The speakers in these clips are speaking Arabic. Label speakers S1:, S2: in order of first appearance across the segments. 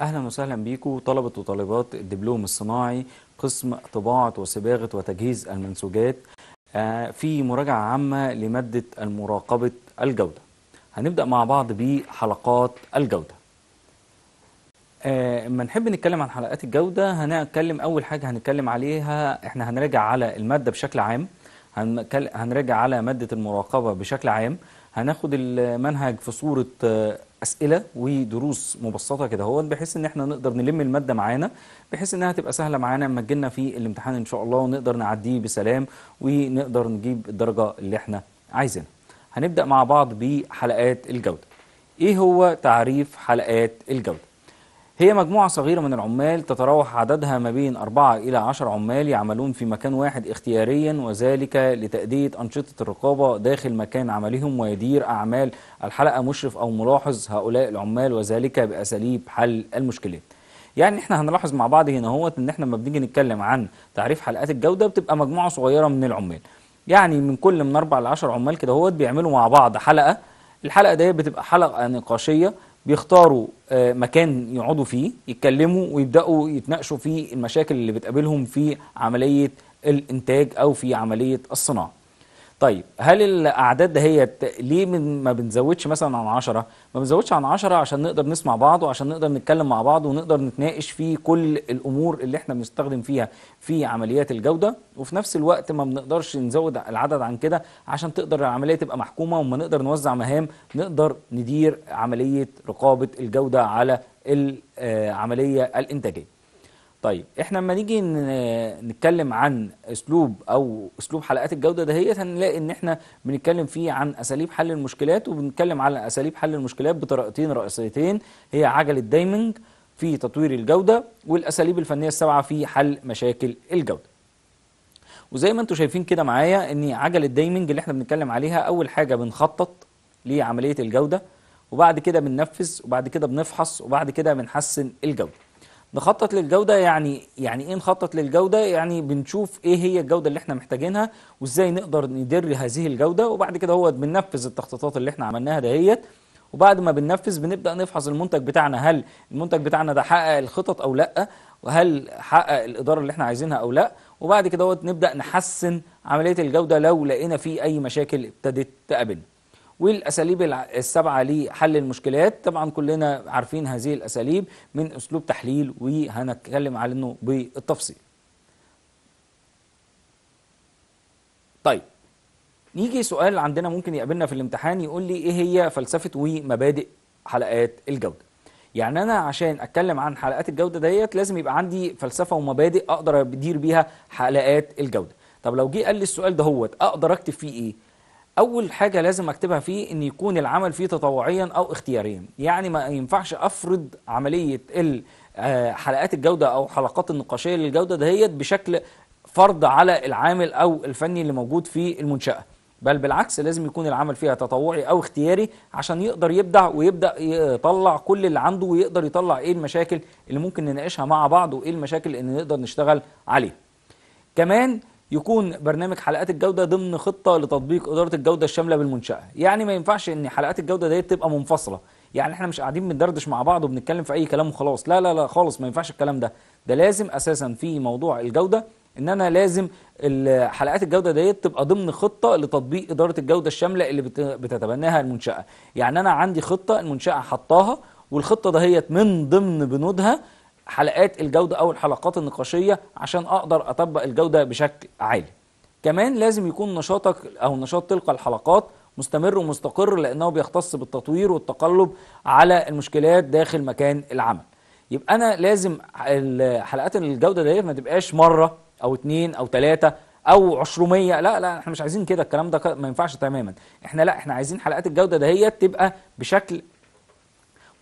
S1: اهلا وسهلا بيكم طلبه وطالبات الدبلوم الصناعي قسم طباعه وصباغه وتجهيز المنسوجات آه، في مراجعه عامه لماده المراقبه الجوده هنبدا مع بعض بحلقات الجوده اما آه، نحب نتكلم عن حلقات الجوده هنتكلم اول حاجه هنتكلم عليها احنا هنراجع على الماده بشكل عام هنراجع على ماده المراقبه بشكل عام هناخد المنهج في صوره آه، اسئله ودروس مبسطه كده هو بحيث ان احنا نقدر نلم الماده معانا بحيث انها تبقى سهله معانا لما تجينا في الامتحان ان شاء الله ونقدر نعديه بسلام ونقدر نجيب الدرجه اللي احنا عايزينها هنبدا مع بعض بحلقات الجوده ايه هو تعريف حلقات الجوده هي مجموعة صغيرة من العمال تتراوح عددها ما بين 4 إلى 10 عمال يعملون في مكان واحد اختياريا وذلك لتأدية أنشطة الرقابة داخل مكان عملهم ويدير أعمال الحلقة مشرف أو ملاحظ هؤلاء العمال وذلك بأساليب حل المشكلات يعني احنا هنلاحظ مع بعض هنا هوت ان احنا لما بنيجي نتكلم عن تعريف حلقات الجوده بتبقى مجموعه صغيره من العمال يعني من كل من 4 ل 10 عمال كده هوت بيعملوا مع بعض حلقه الحلقه دي بتبقى حلقه نقاشيه بيختاروا آه، مكان يقعدوا فيه يتكلموا ويبداوا يتناقشوا في المشاكل اللي بتقابلهم في عمليه الانتاج او في عمليه الصناعه طيب هل الاعداد دهيت ليه من ما بنزودش مثلا عن 10 ما بنزودش عن 10 عشان نقدر نسمع بعض وعشان نقدر نتكلم مع بعض ونقدر نتناقش في كل الامور اللي احنا بنستخدم فيها في عمليات الجوده وفي نفس الوقت ما بنقدرش نزود العدد عن كده عشان تقدر العمليه تبقى محكومه وما نقدر نوزع مهام نقدر ندير عمليه رقابه الجوده على العمليه آه، الانتاجيه طيب احنا لما نيجي نتكلم عن اسلوب او اسلوب حلقات الجوده دهيت هنلاقي ان احنا بنتكلم فيه عن اساليب حل المشكلات وبنتكلم على اساليب حل المشكلات بطريقتين رئيسيتين هي عجله دايمنج في تطوير الجوده والاساليب الفنيه السبعه في حل مشاكل الجوده. وزي ما انتم شايفين كده معايا ان عجله دايمنج اللي احنا بنتكلم عليها اول حاجه بنخطط لعمليه الجوده وبعد كده بننفذ وبعد كده بنفحص وبعد كده بنحسن الجوده. نخطط للجوده يعني يعني ايه نخطط للجوده يعني بنشوف ايه هي الجوده اللي احنا محتاجينها وازاي نقدر ندر هذه الجوده وبعد كده هو بننفذ التخطيطات اللي احنا عملناها دهيت وبعد ما بننفذ بنبدا نفحص المنتج بتاعنا هل المنتج بتاعنا ده حقق الخطط او لا وهل حقق الاداره اللي احنا عايزينها او لا وبعد كده نبدا نحسن عمليه الجوده لو لقينا في اي مشاكل ابتدت تقابلنا والاساليب السبعه لحل المشكلات طبعا كلنا عارفين هذه الاساليب من اسلوب تحليل وهنتكلم عنه بالتفصيل طيب نيجي سؤال عندنا ممكن يقابلنا في الامتحان يقول لي ايه هي فلسفه ومبادئ حلقات الجوده يعني انا عشان اتكلم عن حلقات الجوده ديت لازم يبقى عندي فلسفه ومبادئ اقدر ادير بيها حلقات الجوده طب لو جه قال لي السؤال دهوت اقدر اكتب فيه ايه اول حاجه لازم اكتبها فيه ان يكون العمل فيه تطوعيا او اختياريا يعني ما ينفعش افرض عمليه آه، حلقات الجوده او حلقات النقاشيه للجوده دهيت بشكل فرض على العامل او الفني اللي موجود في المنشاه بل بالعكس لازم يكون العمل فيها تطوعي او اختياري عشان يقدر يبدع ويبدا يطلع كل اللي عنده ويقدر يطلع ايه المشاكل اللي ممكن نناقشها مع بعض وايه المشاكل اللي نقدر نشتغل عليها كمان يكون برنامج حلقات الجودة ضمن خطة لتطبيق إدارة الجودة الشاملة بالمنشأة يعني ما ينفعش إن حلقات الجودة ديت تبقى منفصلة يعني احنا مش قاعدين بندردش مع بعض وبنتكلم في اي كلام وخلاص لا لا لا خالص ما ينفعش الكلام ده ده لازم اساسا في موضوع الجوده ان انا لازم حلقات الجوده ديت تبقى ضمن خطه لتطبيق اداره الجوده الشامله اللي بتتبناها المنشاه يعني انا عندي خطه المنشاه حطاها والخطه دهيت من ضمن بنودها حلقات الجودة أو الحلقات النقاشية عشان أقدر أطبق الجودة بشكل عالي كمان لازم يكون نشاطك أو نشاط تلقى الحلقات مستمر ومستقر لأنه بيختص بالتطوير والتقلب على المشكلات داخل مكان العمل يبقى أنا لازم حلقات الجودة دي ما تبقاش مرة أو اتنين أو تلاتة او عشروميه لا لا احنا مش عايزين كده الكلام ده ما ينفعش تماما احنا لا احنا عايزين حلقات الجوده دهيت تبقى بشكل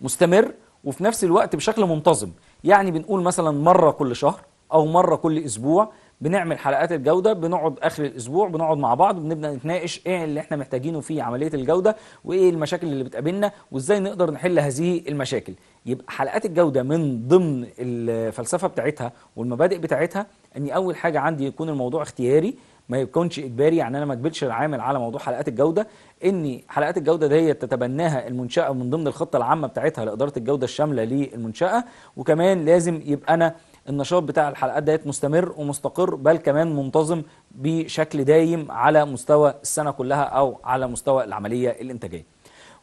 S1: مستمر وفي نفس الوقت بشكل منتظم يعني بنقول مثلا مرة كل شهر أو مرة كل أسبوع بنعمل حلقات الجودة بنقعد آخر الأسبوع بنقعد مع بعض بنبدأ نتناقش إيه اللي إحنا محتاجينه في عملية الجودة وإيه المشاكل اللي بتقابلنا وإزاي نقدر نحل هذه المشاكل يبقى حلقات الجودة من ضمن الفلسفة بتاعتها والمبادئ بتاعتها أن أول حاجة عندي يكون الموضوع اختياري ما يكونش اجباري يعني انا ما اجبرش العامل على موضوع حلقات الجوده ان حلقات الجوده ديت تتبناها المنشاه من ضمن الخطه العامه بتاعتها لاداره الجوده الشامله للمنشاه وكمان لازم يبقى انا النشاط بتاع الحلقات ديت مستمر ومستقر بل كمان منتظم بشكل دايم على مستوى السنه كلها او على مستوى العمليه الانتاجيه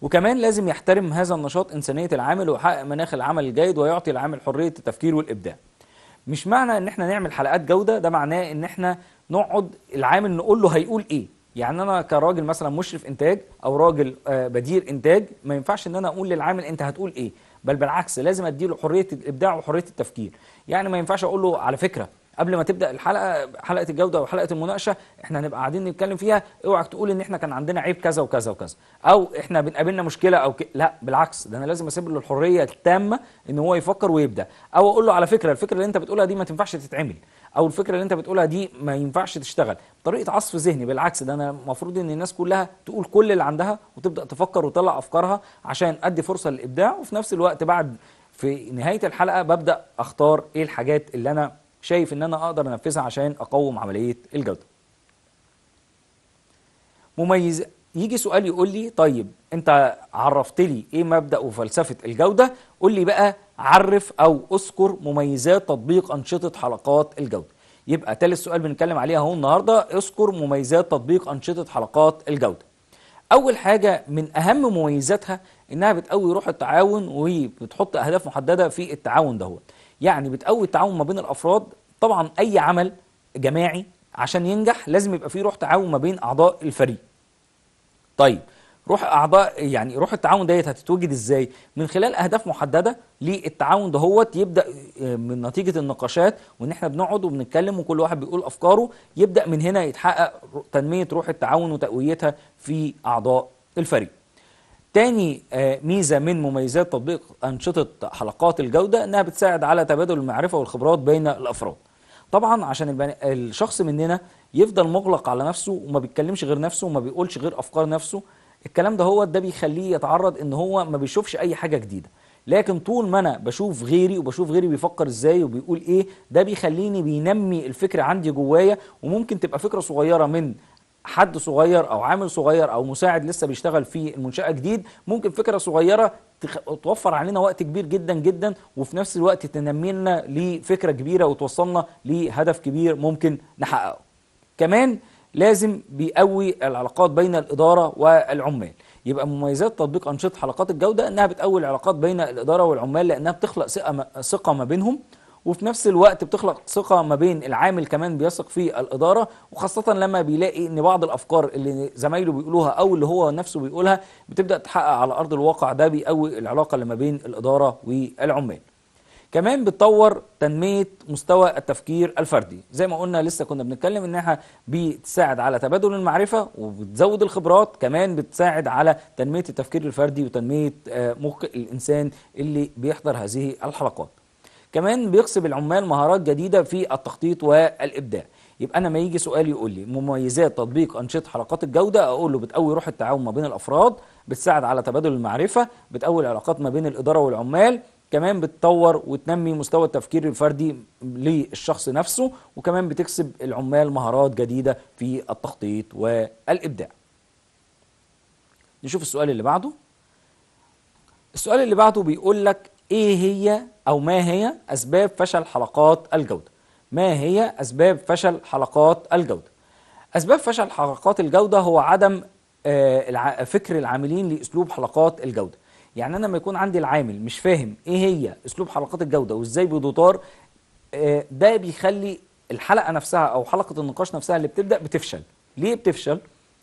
S1: وكمان لازم يحترم هذا النشاط إنسانية العامل ويحقق مناخ العمل الجيد ويعطي العامل حرية التفكير والإبداع مش معنى ان احنا نعمل حلقات جودة ده معناه ان احنا نقعد العامل نقول له هيقول ايه يعني انا كراجل مثلا مشرف انتاج او راجل آه، بدير انتاج ما ينفعش ان انا اقول للعامل انت هتقول ايه بل بالعكس لازم اديله حريه الابداع وحريه التفكير يعني ما ينفعش اقول له على فكره قبل ما تبدا الحلقه حلقه الجوده وحلقه المناقشه احنا هنبقى قاعدين نتكلم فيها اوعك تقول ان احنا كان عندنا عيب كذا وكذا وكذا او احنا بنقابلنا مشكله او ك... لا بالعكس ده انا لازم اسيب له الحريه التامه ان هو يفكر ويبدا او اقول له على فكره الفكره اللي انت بتقولها دي ما تنفعش تتعمل او الفكره اللي انت بتقولها دي ما ينفعش تشتغل طريقه عصف ذهني بالعكس ده انا المفروض ان الناس كلها تقول كل اللي عندها وتبدا تفكر وتطلع افكارها عشان ادي فرصه للابداع وفي نفس الوقت بعد في نهايه الحلقه ببدا اختار ايه الحاجات اللي انا شايف ان انا اقدر انفذها عشان اقوم عمليه الجوده مميز يجي سؤال يقول لي طيب انت عرفت لي ايه مبدا وفلسفه الجوده قول لي بقى عرف أو أذكر مميزات تطبيق أنشطة حلقات الجودة يبقى تالت سؤال بنتكلم عليها اهو النهارده اذكر مميزات تطبيق أنشطة حلقات الجودة أول حاجة من أهم مميزاتها إنها بتقوي روح التعاون وبتحط أهداف محددة في التعاون دهوت يعني بتقوي التعاون ما بين الأفراد طبعا أي عمل جماعي عشان ينجح لازم يبقى فيه روح تعاون ما بين أعضاء الفريق طيب روح اعضاء يعني روح التعاون ديت هتتوجد ازاي من خلال اهداف محدده للتعاون دهوت يبدا آه، من نتيجه النقاشات وان احنا بنقعد وبنتكلم وكل واحد بيقول افكاره يبدا من هنا يتحقق تنميه روح التعاون وتقويتها في اعضاء الفريق تاني آه، ميزة من مميزات تطبيق أنشطة حلقات الجودة أنها بتساعد على تبادل المعرفة والخبرات بين الأفراد طبعا عشان الشخص مننا يفضل مغلق على نفسه وما بيتكلمش غير نفسه وما بيقولش غير أفكار نفسه الكلام ده هو ده بيخليه يتعرض ان هو ما بيشوفش اي حاجه جديده لكن طول ما انا بشوف غيري وبشوف غيري بيفكر ازاي وبيقول ايه ده بيخليني بينمي الفكره عندي جوايا وممكن تبقى فكره صغيره من حد صغير او عامل صغير او مساعد لسه بيشتغل في المنشاه جديد ممكن فكره صغيره توفر علينا وقت كبير جدا جدا وفي نفس الوقت تنمينا لفكره كبيره وتوصلنا لهدف كبير ممكن نحققه كمان لازم بيقوي العلاقات بين الإدارة والعمال يبقى مميزات تطبيق أنشطة حلقات الجودة أنها بتقوي العلاقات بين الإدارة والعمال لأنها بتخلق ثقة ما بينهم وفي نفس الوقت بتخلق ثقة ما بين العامل كمان بيثق في الإدارة وخاصة لما بيلاقي إن بعض الأفكار اللي زمايله بيقولوها أو اللي هو نفسه بيقولها بتبدأ تحقق على أرض الواقع ده بيقوي العلاقة اللي ما بين الإدارة والعمال كمان بتطور تنميه مستوى التفكير الفردي زي ما قلنا لسه كنا بنتكلم انها بتساعد على تبادل المعرفه وبتزود الخبرات كمان بتساعد على تنميه التفكير الفردي وتنميه آه، مخ الانسان اللي بيحضر هذه الحلقات كمان بيكسب العمال مهارات جديده في التخطيط والابداع يبقى انا ما يجي سؤال يقول لي مميزات تطبيق انشطه حلقات الجوده اقول له بتقوي روح التعاون ما بين الافراد بتساعد على تبادل المعرفه بتقوي العلاقات ما بين الاداره والعمال كمان بتطور وتنمي مستوى التفكير الفردي للشخص نفسه وكمان بتكسب العمال مهارات جديدة في التخطيط والإبداع نشوف السؤال اللي بعده السؤال اللي بعده بيقول لك ايه هي او ما هي اسباب فشل حلقات الجوده ما هي اسباب فشل حلقات الجوده اسباب فشل حلقات الجوده هو عدم آه، فكر العاملين لاسلوب حلقات الجوده يعني انا لما يكون عندي العامل مش فاهم ايه هي اسلوب حلقات الجوده وازاي بيدوتار آه، ده بيخلي الحلقه نفسها او حلقه النقاش نفسها اللي بتبدا بتفشل ليه بتفشل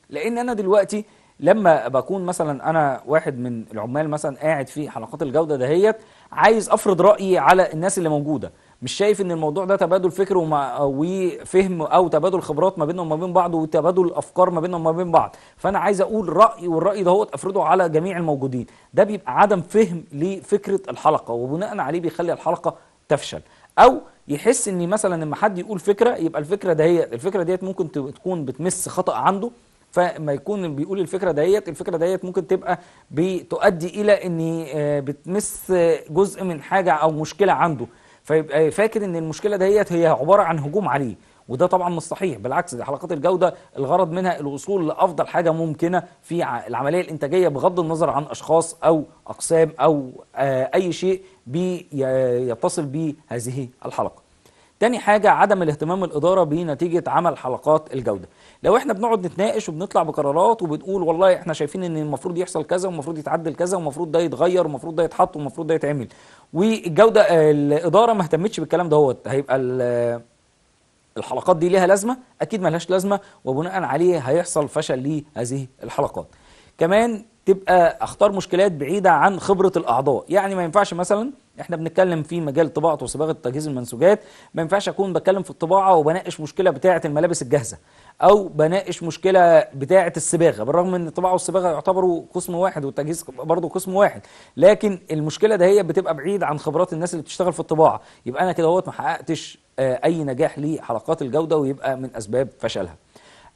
S1: لان انا دلوقتي لما بكون مثلا انا واحد من العمال مثلا قاعد في حلقات الجوده دهيت عايز افرض رايي على الناس اللي موجوده مش شايف ان الموضوع ده تبادل فكر وما وفهم او تبادل خبرات ما بينهم وما بين بعض وتبادل افكار ما بينهم وما بين بعض فانا عايز اقول راي والراي دهوت افرضه على جميع الموجودين ده بيبقى عدم فهم لفكره الحلقه وبناء عليه بيخلي الحلقه تفشل او يحس ان مثلا لما حد يقول فكره يبقى الفكره ده هي الفكره ديت ممكن تكون بتمس خطا عنده فما يكون بيقول الفكره دهيت الفكره دهيت ممكن تبقى بتؤدي الى ان آه، بتمس جزء من حاجه او مشكله عنده فيبقى فاكر ان المشكله دهيت هي عباره عن هجوم عليه وده طبعا مش صحيح بالعكس دي حلقات الجوده الغرض منها الوصول لافضل حاجه ممكنه في العمليه الانتاجيه بغض النظر عن اشخاص او اقسام او آه، اي شيء بيتصل بهذه الحلقه تاني حاجة عدم الاهتمام الإدارة بنتيجة عمل حلقات الجودة لو احنا بنقعد نتناقش وبنطلع بقرارات وبنقول والله احنا شايفين ان المفروض يحصل كذا ومفروض يتعدل كذا ومفروض ده يتغير ومفروض ده يتحط ومفروض ده يتعمل والجودة الإدارة ما اهتمتش بالكلام دهوت هيبقى الحلقات دي ليها لازمة أكيد ما لهاش لازمة وبناء عليه هيحصل فشل لهذه الحلقات كمان تبقى اختار مشكلات بعيده عن خبره الاعضاء يعني ما ينفعش مثلا احنا بنتكلم في مجال طباعه وصباغه تجهيز المنسوجات ما ينفعش اكون بتكلم في الطباعه وبناقش مشكله بتاعه الملابس الجاهزه او بناقش مشكله بتاعه الصباغه بالرغم ان الطباعه والصباغه يعتبروا قسم واحد والتجهيز برضه قسم واحد لكن المشكله ده هي بتبقى بعيد عن خبرات الناس اللي بتشتغل في الطباعه يبقى انا كده اهوت ما حققتش آه، اي نجاح لحلقات الجوده ويبقى من اسباب فشلها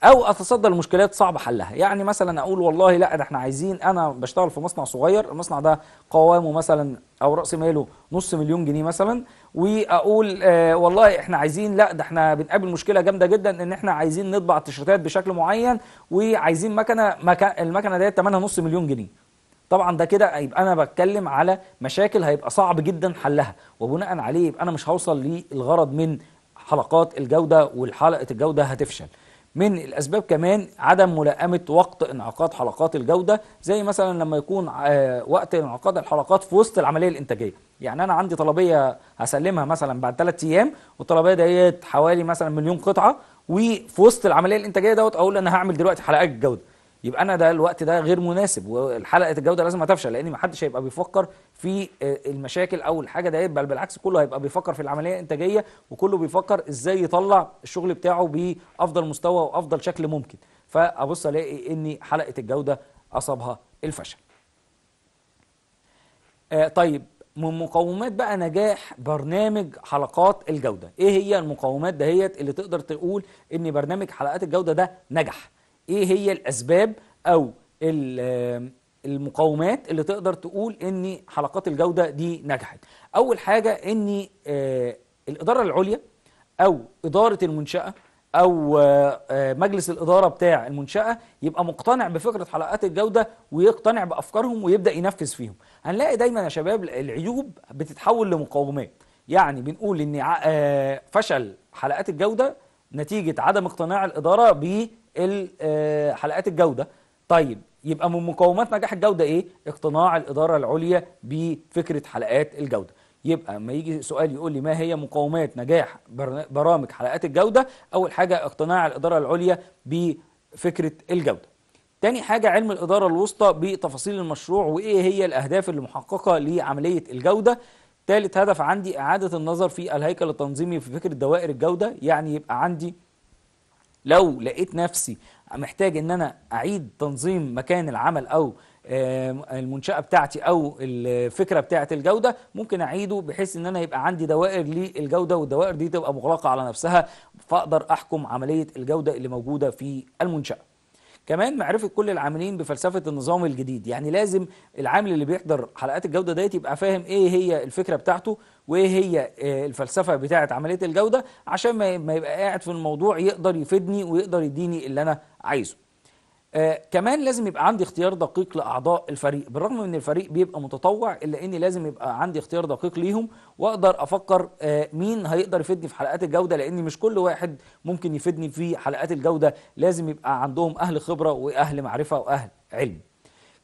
S1: او اتصدى لمشكلات صعب حلها يعني مثلا اقول والله لا ده احنا عايزين انا بشتغل في مصنع صغير المصنع ده قوامه مثلا او راس ماله نص مليون جنيه مثلا واقول آه والله احنا عايزين لا ده احنا بنقابل مشكله جامده جدا ان احنا عايزين نطبع التيشيرتات بشكل معين وعايزين مكنه مك... المكنه ديت ثمنها نص مليون جنيه طبعا ده كده يبقى انا بتكلم على مشاكل هيبقى صعب جدا حلها وبناء عليه يبقى انا مش هوصل للغرض من حلقات الجوده والحلقه الجوده هتفشل من الأسباب كمان عدم ملائمة وقت انعقاد حلقات الجودة زي مثلا لما يكون آه، وقت انعقاد الحلقات في وسط العملية الإنتاجية يعني أنا عندي طلبية هسلمها مثلا بعد ثلاث أيام والطلبية ديت حوالي مثلا مليون قطعة وفي وسط العملية الإنتاجية دوت أقول أنا هعمل دلوقتي حلقات جودة يبقى انا ده الوقت ده غير مناسب والحلقه الجوده لازم هتفشل لان ما حدش هيبقى بيفكر في آه، المشاكل او الحاجه ديت بل بالعكس كله هيبقى بيفكر في العمليه الانتاجيه وكله بيفكر ازاي يطلع الشغل بتاعه بافضل مستوى وافضل شكل ممكن فابص الاقي ان حلقه الجوده اصابها الفشل آه، طيب من مقومات بقى نجاح برنامج حلقات الجودة ايه هي المقومات دهيت اللي تقدر تقول ان برنامج حلقات الجودة ده نجح ايه هي الاسباب او المقومات اللي تقدر تقول ان حلقات الجوده دي نجحت اول حاجه ان آه، الاداره العليا او اداره المنشاه او آه، آه، مجلس الاداره بتاع المنشاه يبقى مقتنع بفكره حلقات الجوده ويقتنع بافكارهم ويبدا ينفذ فيهم هنلاقي دايما يا شباب العيوب بتتحول لمقومات يعني بنقول ان فشل حلقات الجوده نتيجه عدم اقتناع الاداره آه، حلقات الجوده طيب يبقى من مقومات نجاح الجوده ايه اقتناع الاداره العليا بفكره حلقات الجوده يبقى لما يجي سؤال يقول لي ما هي مقومات نجاح برامج حلقات الجوده اول حاجه اقتناع الاداره العليا بفكره الجوده تاني حاجة علم الإدارة الوسطى بتفاصيل المشروع وإيه هي الأهداف المحققة لعملية الجودة تالت هدف عندي إعادة النظر في الهيكل التنظيمي في فكرة دوائر الجودة يعني يبقى عندي لو لقيت نفسي محتاج ان انا اعيد تنظيم مكان العمل او المنشأة بتاعتي أو الفكرة بتاعت الجودة ممكن أعيده بحيث إن أنا يبقى عندي دوائر للجودة والدوائر دي تبقى مغلقة على نفسها فأقدر أحكم عملية الجودة اللي موجودة في المنشأة كمان معرفه كل العاملين بفلسفه النظام الجديد يعني لازم العامل اللي بيحضر حلقات الجوده ديت يبقى فاهم ايه هي الفكره بتاعته وايه هي آه، الفلسفه بتاعه عمليه الجوده عشان ما يبقى قاعد في الموضوع يقدر يفيدني ويقدر يديني اللي انا عايزه آه كمان لازم يبقى عندي اختيار دقيق لاعضاء الفريق بالرغم من الفريق بيبقى متطوع الا اني لازم يبقى عندي اختيار دقيق ليهم واقدر افكر آه مين هيقدر يفيدني في حلقات الجوده لان مش كل واحد ممكن يفيدني في حلقات الجوده لازم يبقى عندهم اهل خبره واهل معرفه واهل علم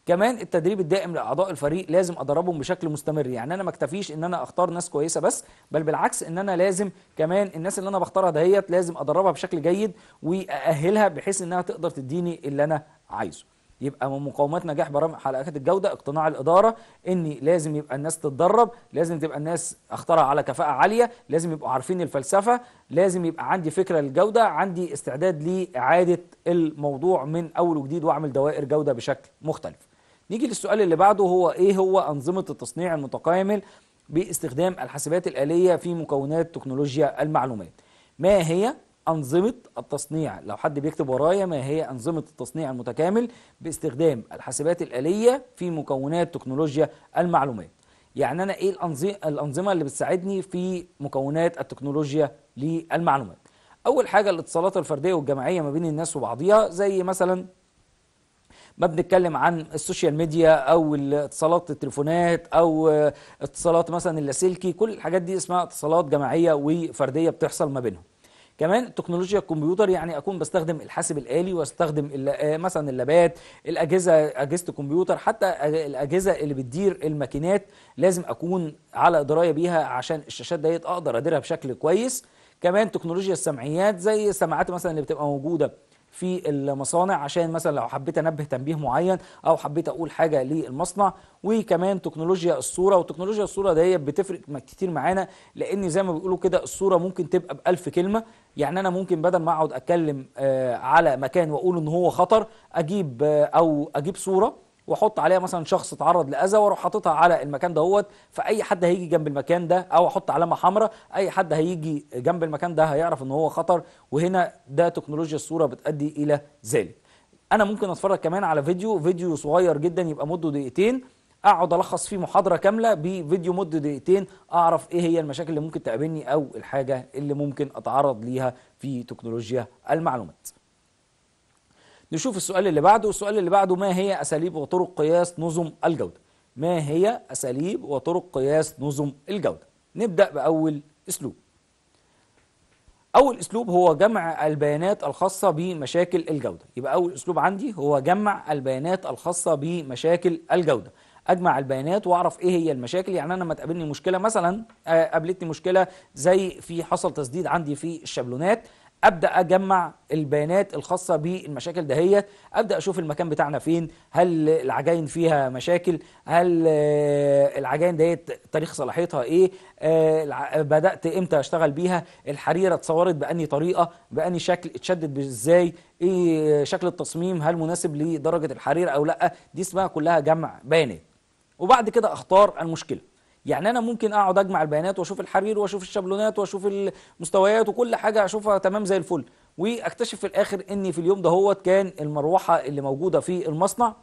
S1: كمان التدريب الدائم لاعضاء الفريق لازم ادربهم بشكل مستمر يعني انا ما اكتفيش ان انا اختار ناس كويسه بس بل بالعكس ان انا لازم كمان الناس اللي انا بختارها دهيت لازم ادربها بشكل جيد واهلها بحيث انها تقدر تديني اللي انا عايزه يبقى من مقومات نجاح برامج حلقات الجوده اقتناع الاداره ان لازم يبقى الناس تتدرب لازم تبقى الناس اختارها على كفاءه عاليه لازم يبقوا عارفين الفلسفه لازم يبقى عندي فكره للجوده عندي استعداد لاعاده الموضوع من اول وجديد واعمل دوائر جوده بشكل مختلف نيجي للسؤال اللي بعده هو ايه هو انظمه التصنيع المتكامل باستخدام الحاسبات الاليه في مكونات تكنولوجيا المعلومات ما هي أنظمة التصنيع لو حد بيكتب ورايا ما هي أنظمة التصنيع المتكامل باستخدام الحاسبات الآلية في مكونات تكنولوجيا المعلومات يعني أنا إيه الأنظمة اللي بتساعدني في مكونات التكنولوجيا للمعلومات أول حاجة الاتصالات الفردية والجماعية ما بين الناس وبعضيها زي مثلا ما بنتكلم عن السوشيال ميديا او الاتصالات التليفونات او اتصالات مثلا اللاسلكي كل الحاجات دي اسمها اتصالات جماعيه وفرديه بتحصل ما بينهم كمان تكنولوجيا الكمبيوتر يعني اكون بستخدم الحاسب الالي واستخدم مثلا اللابات الاجهزه اجهزه الكمبيوتر حتى الاجهزه اللي بتدير الماكينات لازم اكون على درايه بيها عشان الشاشات ديت اقدر اديرها بشكل كويس كمان تكنولوجيا السمعيات زي السماعات مثلا اللي بتبقى موجوده في المصانع عشان مثلا لو حبيت انبه تنبيه معين او حبيت اقول حاجه للمصنع وكمان تكنولوجيا الصوره وتكنولوجيا الصوره ديت بتفرق كتير معانا لان زي ما بيقولوا كده الصوره ممكن تبقى بألف كلمه يعني انا ممكن بدل ما اقعد اتكلم آه، على مكان واقول ان هو خطر اجيب آه، او اجيب صوره واحط عليها مثلا شخص اتعرض لاذى واروح حاططها على المكان دهوت فاي حد هيجي جنب المكان ده او احط علامه حمراء اي حد هيجي جنب المكان ده هيعرف ان هو خطر وهنا ده تكنولوجيا الصوره بتؤدي الى ذلك انا ممكن اتفرج كمان على فيديو فيديو صغير جدا يبقى مده دقيقتين اقعد الخص فيه محاضره كامله بفيديو مده دقيقتين اعرف ايه هي المشاكل اللي ممكن تقابلني او الحاجه اللي ممكن اتعرض ليها في تكنولوجيا المعلومات نشوف السؤال اللي بعده السؤال اللي بعده ما هي أساليب وطرق قياس نظم الجودة ما هي أساليب وطرق قياس نظم الجودة نبدأ بأول أسلوب أول أسلوب هو جمع البيانات الخاصة بمشاكل الجودة يبقى أول أسلوب عندي هو جمع البيانات الخاصة بمشاكل الجودة اجمع البيانات واعرف ايه هي المشاكل يعني انا لما تقابلني مشكله مثلا آه، قابلتني مشكله زي في حصل تسديد عندي في الشابلونات ابدا اجمع البيانات الخاصه بالمشاكل دهيت ابدا اشوف المكان بتاعنا فين هل العجاين فيها مشاكل هل آه، العجاين ديت تاريخ صلاحيتها ايه آه، بدات امتى اشتغل بيها الحريره اتصورت باني طريقه باني شكل اتشدد ازاي ايه آه، شكل التصميم هل مناسب لدرجه الحريره او لا دي اسمها كلها جمع بيانات وبعد كده اختار المشكله يعني انا ممكن اقعد اجمع البيانات واشوف الحرير واشوف الشابلونات واشوف المستويات وكل حاجه اشوفها تمام زي الفل واكتشف في الاخر ان في اليوم دهوت كان المروحه اللي موجوده في المصنع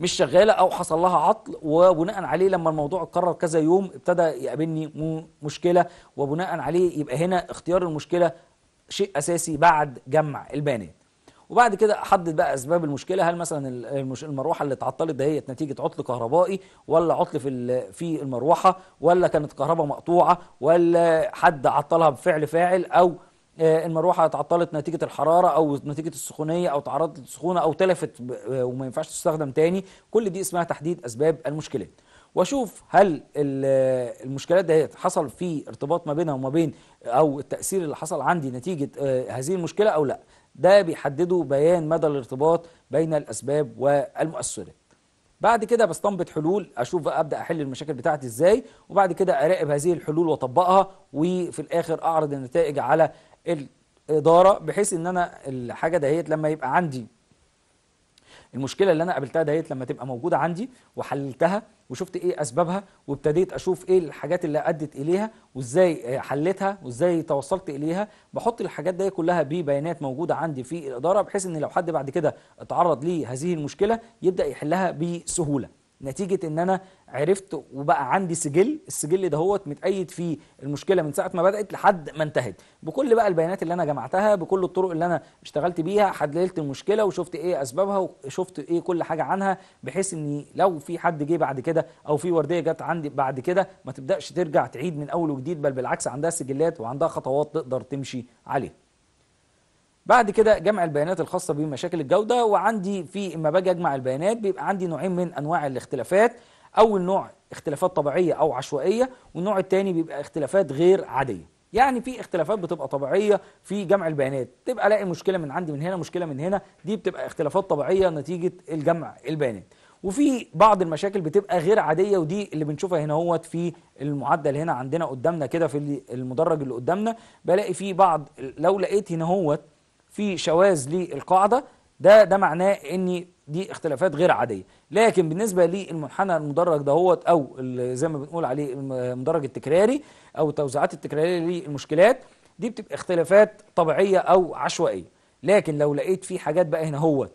S1: مش شغاله او حصل لها عطل وبناء عليه لما الموضوع اتكرر كذا يوم ابتدى يقابلني مشكله وبناء عليه يبقى هنا اختيار المشكله شيء اساسي بعد جمع البيانات وبعد كده احدد بقى اسباب المشكله هل مثلا المروحه اللي اتعطلت دهيت نتيجه عطل كهربائي ولا عطل في في المروحه ولا كانت كهرباء مقطوعه ولا حد عطلها بفعل فاعل او آه، المروحه اتعطلت نتيجه الحراره او نتيجه السخونيه او تعرضت للسخونه او تلفت آه، وما ينفعش تستخدم تاني كل دي اسمها تحديد اسباب المشكله واشوف هل آه، المشكلات دهيت حصل في ارتباط ما بينها وما بين او التاثير اللي حصل عندي نتيجه هذه المشكله او لا ده بيحدده بيان مدى الارتباط بين الأسباب والمؤثرات بعد كده بستنبط حلول اشوف ابدا احل المشاكل بتاعتي ازاي وبعد كده اراقب هذه الحلول واطبقها وفي الاخر اعرض النتائج على الاداره بحيث ان انا الحاجه دهيت لما يبقى عندي المشكله اللي انا قابلتها دهيت لما تبقى موجوده عندي وحللتها وشفت ايه اسبابها وابتديت اشوف ايه الحاجات اللي ادت اليها وازاي آه، حلتها وازاي توصلت اليها بحط الحاجات دي كلها ببيانات موجوده عندي في الاداره بحيث ان لو حد بعد كده اتعرض لهذه المشكله يبدا يحلها بسهوله نتيجه ان انا عرفت وبقى عندي سجل السجل دهوت متأيد فيه المشكله من ساعه ما بدات لحد ما انتهت بكل بقى البيانات اللي انا جمعتها بكل الطرق اللي انا اشتغلت بيها حللت المشكله وشفت ايه اسبابها وشفت ايه كل حاجه عنها بحيث ان لو في حد جه بعد كده او في ورديه جت عندي بعد كده ما تبداش ترجع تعيد من اول وجديد بل بالعكس عندها سجلات وعندها خطوات تقدر تمشي عليها بعد كده جمع البيانات الخاصه بمشاكل الجوده وعندي في اما باجي اجمع البيانات بيبقى عندي نوعين من انواع الاختلافات اول نوع اختلافات طبيعيه او عشوائيه والنوع الثاني بيبقى اختلافات غير عاديه يعني في اختلافات بتبقى طبيعيه في جمع البيانات تبقى الاقي مشكله من عندي من هنا مشكله من هنا دي بتبقى اختلافات طبيعيه نتيجه الجمع البيانات وفي بعض المشاكل بتبقى غير عاديه ودي اللي بنشوفها هنا اهوت في المعدل هنا عندنا قدامنا كده في المدرج اللي قدامنا بلاقي فيه بعض لو لقيت هنا اهوت في شواذ للقاعدة ده ده معناه ان دي اختلافات غير عادية لكن بالنسبة للمنحنى المدرج دهوت او زي ما بنقول عليه المدرج التكراري او التوزيعات التكرارية للمشكلات دي بتبقى اختلافات طبيعية او عشوائية لكن لو لقيت في حاجات بقى هنا هوت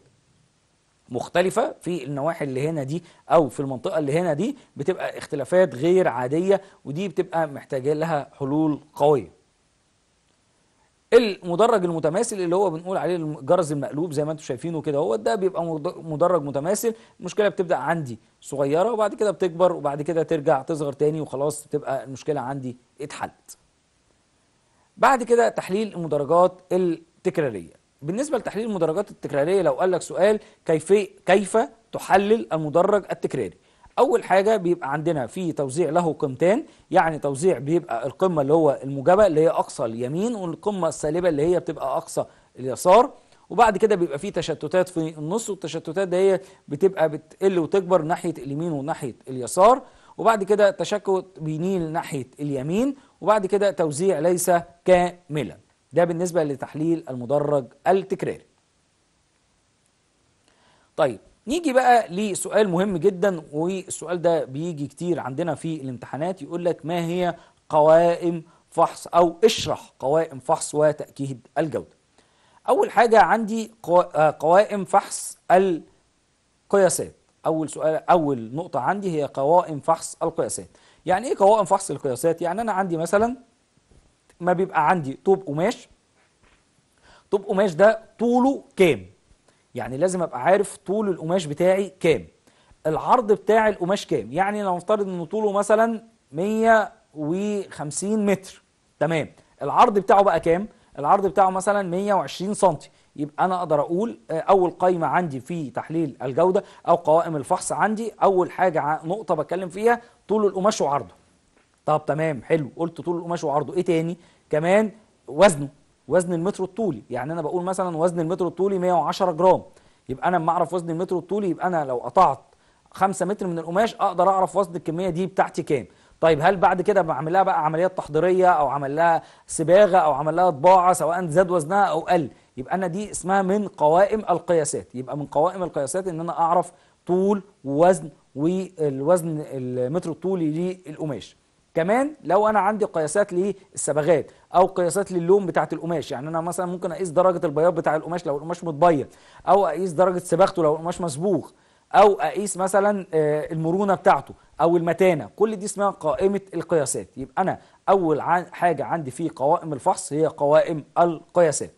S1: مختلفة في النواحي اللي هنا دي أو في المنطقة اللي هنا دي بتبقى اختلافات غير عادية ودي بتبقى محتاجة لها حلول قوية المدرج المتماثل اللي هو بنقول عليه الجرس المقلوب زي ما انتم شايفينه كده هو ده بيبقى مدرج متماثل المشكله بتبدا عندي صغيره وبعد كده بتكبر وبعد كده ترجع تصغر تاني وخلاص بتبقى المشكله عندي اتحلت بعد كده تحليل المدرجات التكراريه بالنسبه لتحليل المدرجات التكراريه لو قال لك سؤال كيف كيف تحلل المدرج التكراري اول حاجه بيبقى عندنا في توزيع له قيمتين يعني توزيع بيبقى القمه اللي هو الموجبه اللي هي اقصى اليمين والقمه السالبه اللي هي بتبقى اقصى اليسار وبعد كده بيبقى في تشتتات في النص والتشتتات دي هي بتبقى بتقل وتكبر ناحيه اليمين وناحيه اليسار وبعد كده تشتت بينيل ناحيه اليمين وبعد كده توزيع ليس كاملا ده بالنسبه لتحليل المدرج التكراري طيب نيجي بقى لسؤال مهم جدا والسؤال ده بيجي كتير عندنا في الامتحانات يقول لك ما هي قوائم فحص او اشرح قوائم فحص وتاكيد الجوده اول حاجه عندي آه، قوائم فحص القياسات اول سؤال اول نقطه عندي هي قوائم فحص القياسات يعني ايه قوائم فحص القياسات يعني انا عندي مثلا ما بيبقى عندي طوب قماش طوب قماش ده طوله كام يعني لازم ابقى عارف طول القماش بتاعي كام العرض بتاع القماش كام يعني لو نفترض ان طوله مثلا 150 متر تمام العرض بتاعه بقى كام العرض بتاعه مثلا 120 سم يبقى انا اقدر اقول آه، اول قايمه عندي في تحليل الجوده او قوائم الفحص عندي اول حاجه نقطه بتكلم فيها طول القماش وعرضه طب تمام حلو قلت طول القماش وعرضه ايه تاني كمان وزنه وزن المتر الطولي يعني انا بقول مثلا وزن المتر الطولي 110 جرام يبقى انا لما اعرف وزن المتر الطولي يبقى انا لو قطعت 5 متر من القماش اقدر اعرف وزن الكميه دي بتاعتي كام طيب هل بعد كده بعمل لها بقى عمليات تحضيريه او عمل لها صباغه او عمل لها طباعه سواء زاد وزنها او قل يبقى انا دي اسمها من قوائم القياسات يبقى من قوائم القياسات ان انا اعرف طول ووزن والوزن المتر الطولي للقماش كمان لو انا عندي قياسات للصبغات او قياسات للون بتاعت القماش يعني انا مثلا ممكن اقيس درجه البياض بتاع القماش لو القماش متبيض او اقيس درجه صبغته لو القماش مصبوغ او اقيس مثلا آه، المرونه بتاعته او المتانه كل دي اسمها قائمه القياسات يبقى انا اول حاجه عندي في قوائم الفحص هي قوائم القياسات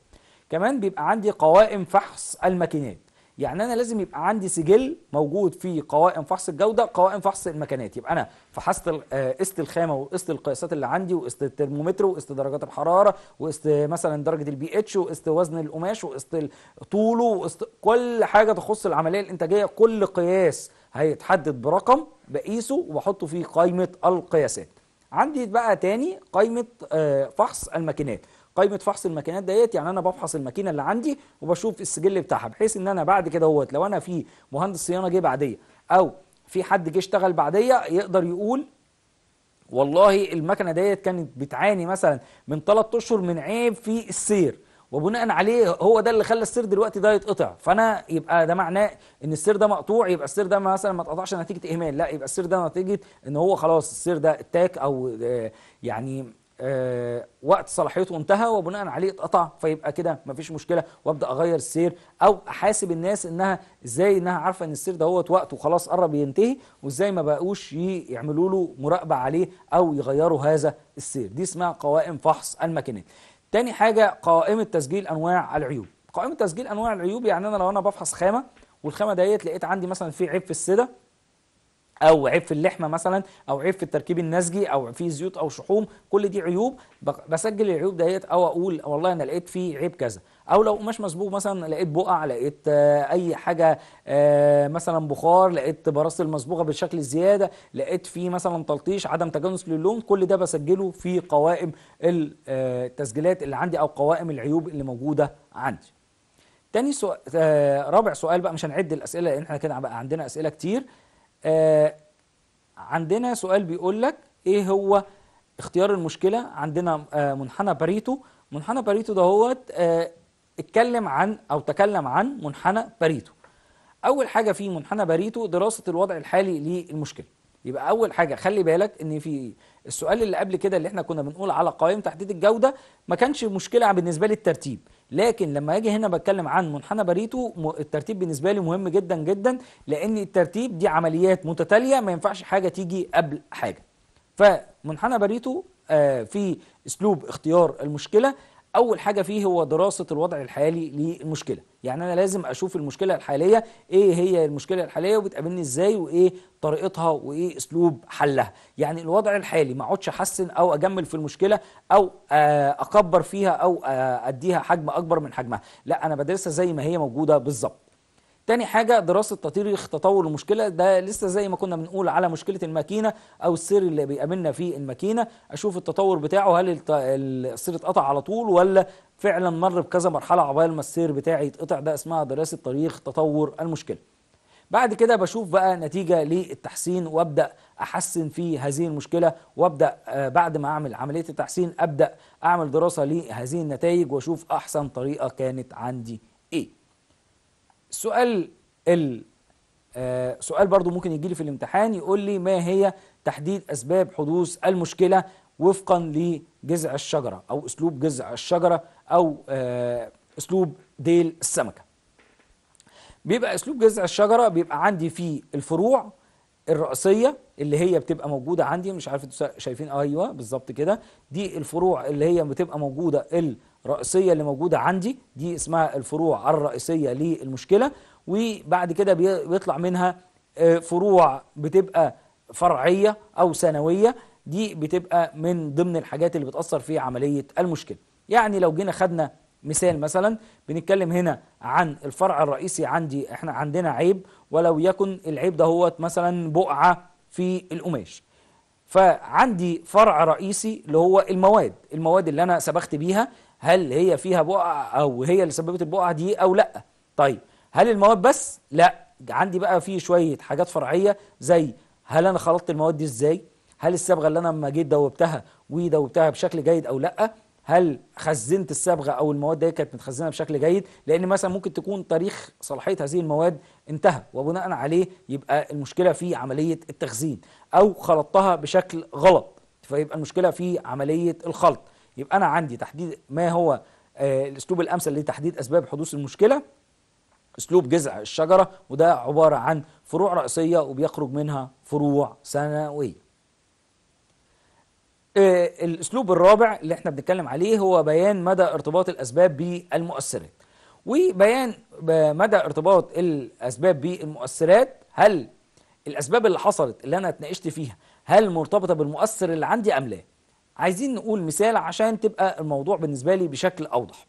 S1: كمان بيبقى عندي قوائم فحص الماكينات يعني انا لازم يبقى عندي سجل موجود فيه قوائم فحص الجوده قوائم فحص المكانات يبقى انا فحصت آه، قست الخامه وقست القياسات اللي عندي وقست الترمومتر وقست درجات الحراره وقست مثلا درجه البي اتش وقست وزن القماش وقست طوله وقست كل حاجه تخص العمليه الانتاجيه كل قياس هيتحدد برقم بقيسه وبحطه في قائمه القياسات عندي بقى تاني قائمه آه، فحص الماكينات قائمه فحص الماكينات ديت يعني انا بفحص الماكينه اللي عندي وبشوف السجل بتاعها بحيث ان انا بعد كده اهوت لو انا في مهندس صيانه جه بعديه او في حد جه اشتغل بعديه يقدر يقول والله المكنه ديت كانت بتعاني مثلا من ثلاث اشهر من عيب في السير وبناء عليه هو ده اللي خلى السير دلوقتي ده يتقطع فانا يبقى ده معناه ان السير ده مقطوع يبقى السير ده مثلا ما اتقطعش نتيجه اهمال لا يبقى السير ده نتيجه ان هو خلاص السير ده اتاك او آه، يعني آه، وقت صلاحيته انتهى وبناء عليه اتقطع فيبقى كده مفيش مشكله وابدا اغير السير او احاسب الناس انها ازاي انها عارفه ان السير دهوت وقته خلاص قرب ينتهي وازاي ما بقوش يعملوا له مراقبه عليه او يغيروا هذا السير دي اسمها قوائم فحص الماكينات تاني حاجه قائمه تسجيل انواع العيوب قائمه تسجيل انواع العيوب يعني انا لو انا بفحص خامه والخامه ديت لقيت عندي مثلا في عيب في السده او عيب في اللحمه مثلا او عيب في التركيب النسجي او في زيوت او شحوم كل دي عيوب بسجل العيوب ديت او اقول والله انا لقيت فيه عيب كذا او لو قماش مسبوق مثلا لقيت بقع لقيت آه، اي حاجه آه، مثلا بخار لقيت براس المصبوغه بالشكل الزياده لقيت فيه مثلا تلطيش عدم تجانس للون كل ده بسجله في قوائم آه، التسجيلات اللي عندي او قوائم العيوب اللي موجوده عندي تاني سؤال رابع سؤال بقى مش هنعد الاسئله لان احنا كده بقى عندنا اسئله كتير آه عندنا سؤال بيقول لك ايه هو اختيار المشكله عندنا آه منحنى باريتو منحنى باريتو هو آه اتكلم عن او تكلم عن منحنى باريتو اول حاجه في منحنى باريتو دراسه الوضع الحالي للمشكله يبقى اول حاجه خلي بالك ان في السؤال اللي قبل كده اللي احنا كنا بنقول على قوائم تحديد الجوده ما كانش مشكله بالنسبه للترتيب لكن لما اجي هنا بتكلم عن منحنى باريتو الترتيب بالنسبه لي مهم جدا جدا لان الترتيب دي عمليات متتاليه ما ينفعش حاجه تيجي قبل حاجه فمنحنى باريتو آه، في اسلوب اختيار المشكله اول حاجه فيه هو دراسه الوضع الحالي للمشكله يعني انا لازم اشوف المشكله الحاليه ايه هي المشكله الحاليه وبتقابلني ازاي وايه طريقتها وايه اسلوب حلها يعني الوضع الحالي ما اقعدش احسن او اجمل في المشكله او آه، اكبر فيها او آه، اديها حجم اكبر من حجمها لا انا بدرسها زي ما هي موجوده بالظبط تاني حاجة دراسة تاريخ تطور المشكلة ده لسه زي ما كنا بنقول على مشكلة الماكينة أو السير اللي بيقابلنا في الماكينة أشوف التطور بتاعه هل السير اتقطع على طول ولا فعلا مر بكذا مرحلة عقبال ما السير بتاعي يتقطع ده اسمها دراسة تاريخ تطور المشكلة بعد كده بشوف بقى نتيجة للتحسين وابدأ احسن في هذه المشكله وابدا آه، بعد ما اعمل عمليه التحسين ابدا اعمل دراسه لهذه النتائج واشوف احسن طريقه كانت عندي ايه سؤال ال آه، سؤال برضو ممكن يجي لي في الامتحان يقول لي ما هي تحديد أسباب حدوث المشكلة وفقا لجذع الشجرة أو أسلوب جذع الشجرة أو آه، أسلوب ديل السمكة بيبقى أسلوب جذع الشجرة بيبقى عندي فيه الفروع الرئيسية اللي هي بتبقى موجودة عندي مش عارف انتوا شايفين ايوه بالظبط كده دي الفروع اللي هي بتبقى موجودة رئيسيه اللي موجوده عندي دي اسمها الفروع الرئيسيه للمشكله وبعد كده بيطلع منها آه، فروع بتبقى فرعيه او سنويه دي بتبقى من ضمن الحاجات اللي بتاثر في عمليه المشكله يعني لو جينا خدنا مثال مثلا بنتكلم هنا عن الفرع الرئيسي عندي احنا عندنا عيب ولو يكن العيب ده هو مثلا بقعه في القماش فعندي فرع رئيسي اللي هو المواد المواد اللي انا سبخت بيها هل هي فيها بقع أو هي اللي سببت البقعة دي أو لأ طيب هل المواد بس؟ لأ عندي بقى في شوية حاجات فرعية زي هل أنا خلطت المواد دي إزاي؟ هل الصبغة اللي أنا لما جيت دوبتها ودوبتها بشكل جيد أو لأ؟ هل خزنت الصبغه او المواد دي كانت متخزنه بشكل جيد لان مثلا ممكن تكون تاريخ صلاحيه هذه المواد انتهى وبناء عليه يبقى المشكله في عمليه التخزين او خلطتها بشكل غلط فيبقى المشكله في عمليه الخلط يبقى انا عندي تحديد ما هو آه، الاسلوب الامثل لتحديد اسباب حدوث المشكله اسلوب جذع الشجره وده عباره عن فروع رئيسيه وبيخرج منها فروع ثانويه آه، الاسلوب الرابع اللي احنا بنتكلم عليه هو بيان مدى ارتباط الاسباب بالمؤثرات وبيان مدى ارتباط الاسباب بالمؤثرات هل الاسباب اللي حصلت اللي انا اتناقشت فيها هل مرتبطه بالمؤثر اللي عندي ام لا عايزين نقول مثال عشان تبقى الموضوع بالنسبة لي بشكل أوضح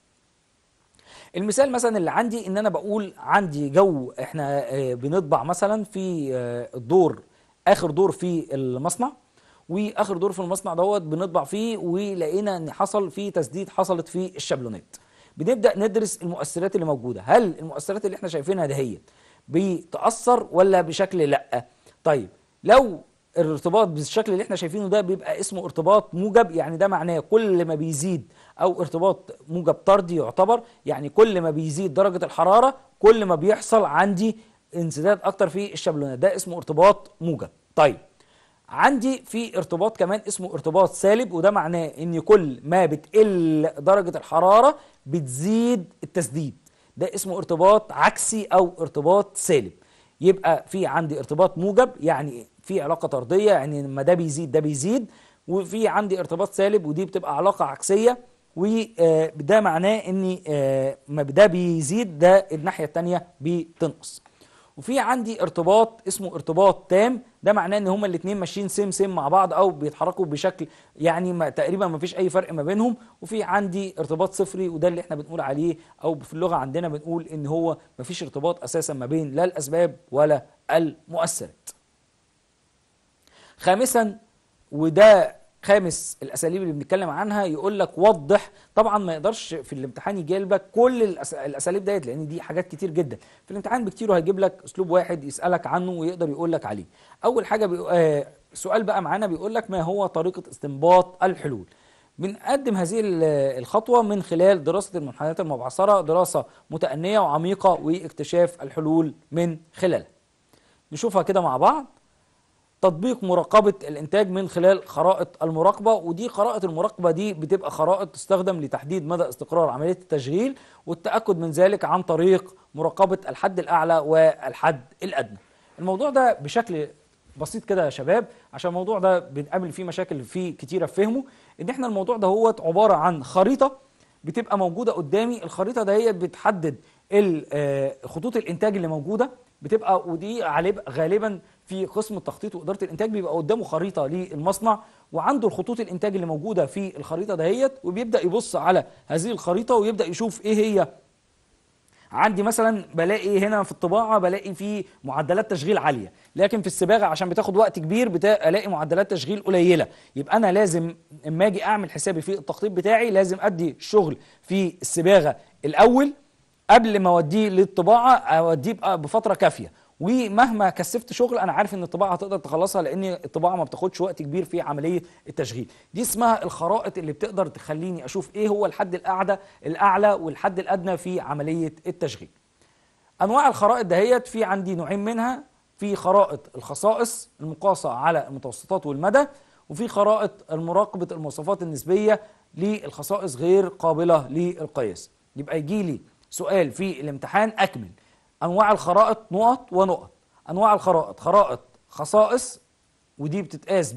S1: المثال مثلا اللي عندي ان انا بقول عندي جو احنا آه، بنطبع مثلا في آه، الدور اخر دور في المصنع واخر دور في المصنع دوت بنطبع فيه ولقينا ان حصل في تسديد حصلت في الشابلونات بنبدا ندرس المؤثرات اللي موجوده هل المؤثرات اللي احنا شايفينها دهيت بتاثر ولا بشكل لا طيب لو الارتباط بالشكل اللي احنا شايفينه ده بيبقى اسمه ارتباط موجب يعني ده معناه كل ما بيزيد او ارتباط موجب طردي يعتبر يعني كل ما بيزيد درجه الحراره كل ما بيحصل عندي انسداد اكتر في الشبلونات ده اسمه ارتباط موجب طيب عندي في ارتباط كمان اسمه ارتباط سالب وده معناه ان كل ما بتقل درجه الحراره بتزيد التسديد ده اسمه ارتباط عكسي او ارتباط سالب يبقى في عندي ارتباط موجب يعني في علاقه طرديه يعني لما ده بيزيد ده بيزيد وفي عندي ارتباط سالب ودي بتبقى علاقه عكسيه وده آه، معناه ان آه، ده بيزيد ده الناحيه الثانيه بتنقص وفي عندي ارتباط اسمه ارتباط تام ده معناه ان هما الاثنين ماشيين سيم سيم مع بعض او بيتحركوا بشكل يعني ما تقريبا ما فيش اي فرق ما بينهم وفي عندي ارتباط صفري وده اللي احنا بنقول عليه او في اللغه عندنا بنقول ان هو ما فيش ارتباط اساسا ما بين لا الاسباب ولا المؤثرات خامسا وده خامس الاساليب اللي بنتكلم عنها يقول لك وضح طبعا ما يقدرش في الامتحان يجيب لك كل الاساليب ديت لان دي حاجات كتير جدا في الامتحان بكتير وهيجيب لك اسلوب واحد يسالك عنه ويقدر يقول لك عليه اول حاجه بي... آه سؤال بقى معانا بيقول لك ما هو طريقه استنباط الحلول بنقدم هذه الخطوة من خلال دراسة المنحنيات المبعثرة دراسة متأنية وعميقة واكتشاف الحلول من خلالها نشوفها كده مع بعض تطبيق مراقبة الإنتاج من خلال خرائط المراقبة ودي خرائط المراقبة دي بتبقى خرائط تستخدم لتحديد مدى استقرار عملية التشغيل والتأكد من ذلك عن طريق مراقبة الحد الأعلى والحد الأدنى الموضوع ده بشكل بسيط كده يا شباب عشان الموضوع ده بنقابل فيه مشاكل فيه كتيرة في فهمه إن إحنا الموضوع ده هو عبارة عن خريطة بتبقى موجودة قدامي الخريطة ده هي بتحدد آه، خطوط الإنتاج اللي موجودة بتبقى ودي غالبا في قسم التخطيط وإدارة الإنتاج بيبقى قدامه خريطة للمصنع وعنده الخطوط الإنتاج اللي موجودة في الخريطة دهيت وبيبدأ يبص على هذه الخريطة ويبدأ يشوف إيه هي عندي مثلا بلاقي هنا في الطباعه بلاقي في معدلات تشغيل عاليه لكن في الصباغه عشان بتاخد وقت كبير بتا... الاقي معدلات تشغيل قليله يبقى انا لازم اما اجي اعمل حسابي في التخطيط بتاعي لازم ادي الشغل في الصباغه الاول قبل ما اوديه للطباعه اوديه بفتره كافيه ومهما كثفت شغل انا عارف ان الطباعه هتقدر تخلصها لان الطباعه ما بتاخدش وقت كبير في عمليه التشغيل دي اسمها الخرائط اللي بتقدر تخليني اشوف ايه هو الحد الاعلى الاعلى والحد الادنى في عمليه التشغيل انواع الخرائط دهيت في عندي نوعين منها في خرائط الخصائص المقاسه على المتوسطات والمدى وفي خرائط مراقبه المواصفات النسبيه للخصائص غير قابله للقياس يبقى يجي لي سؤال في الامتحان اكمل انواع الخرائط نقط ونقط انواع الخرائط خرائط خصائص ودي بتتقاس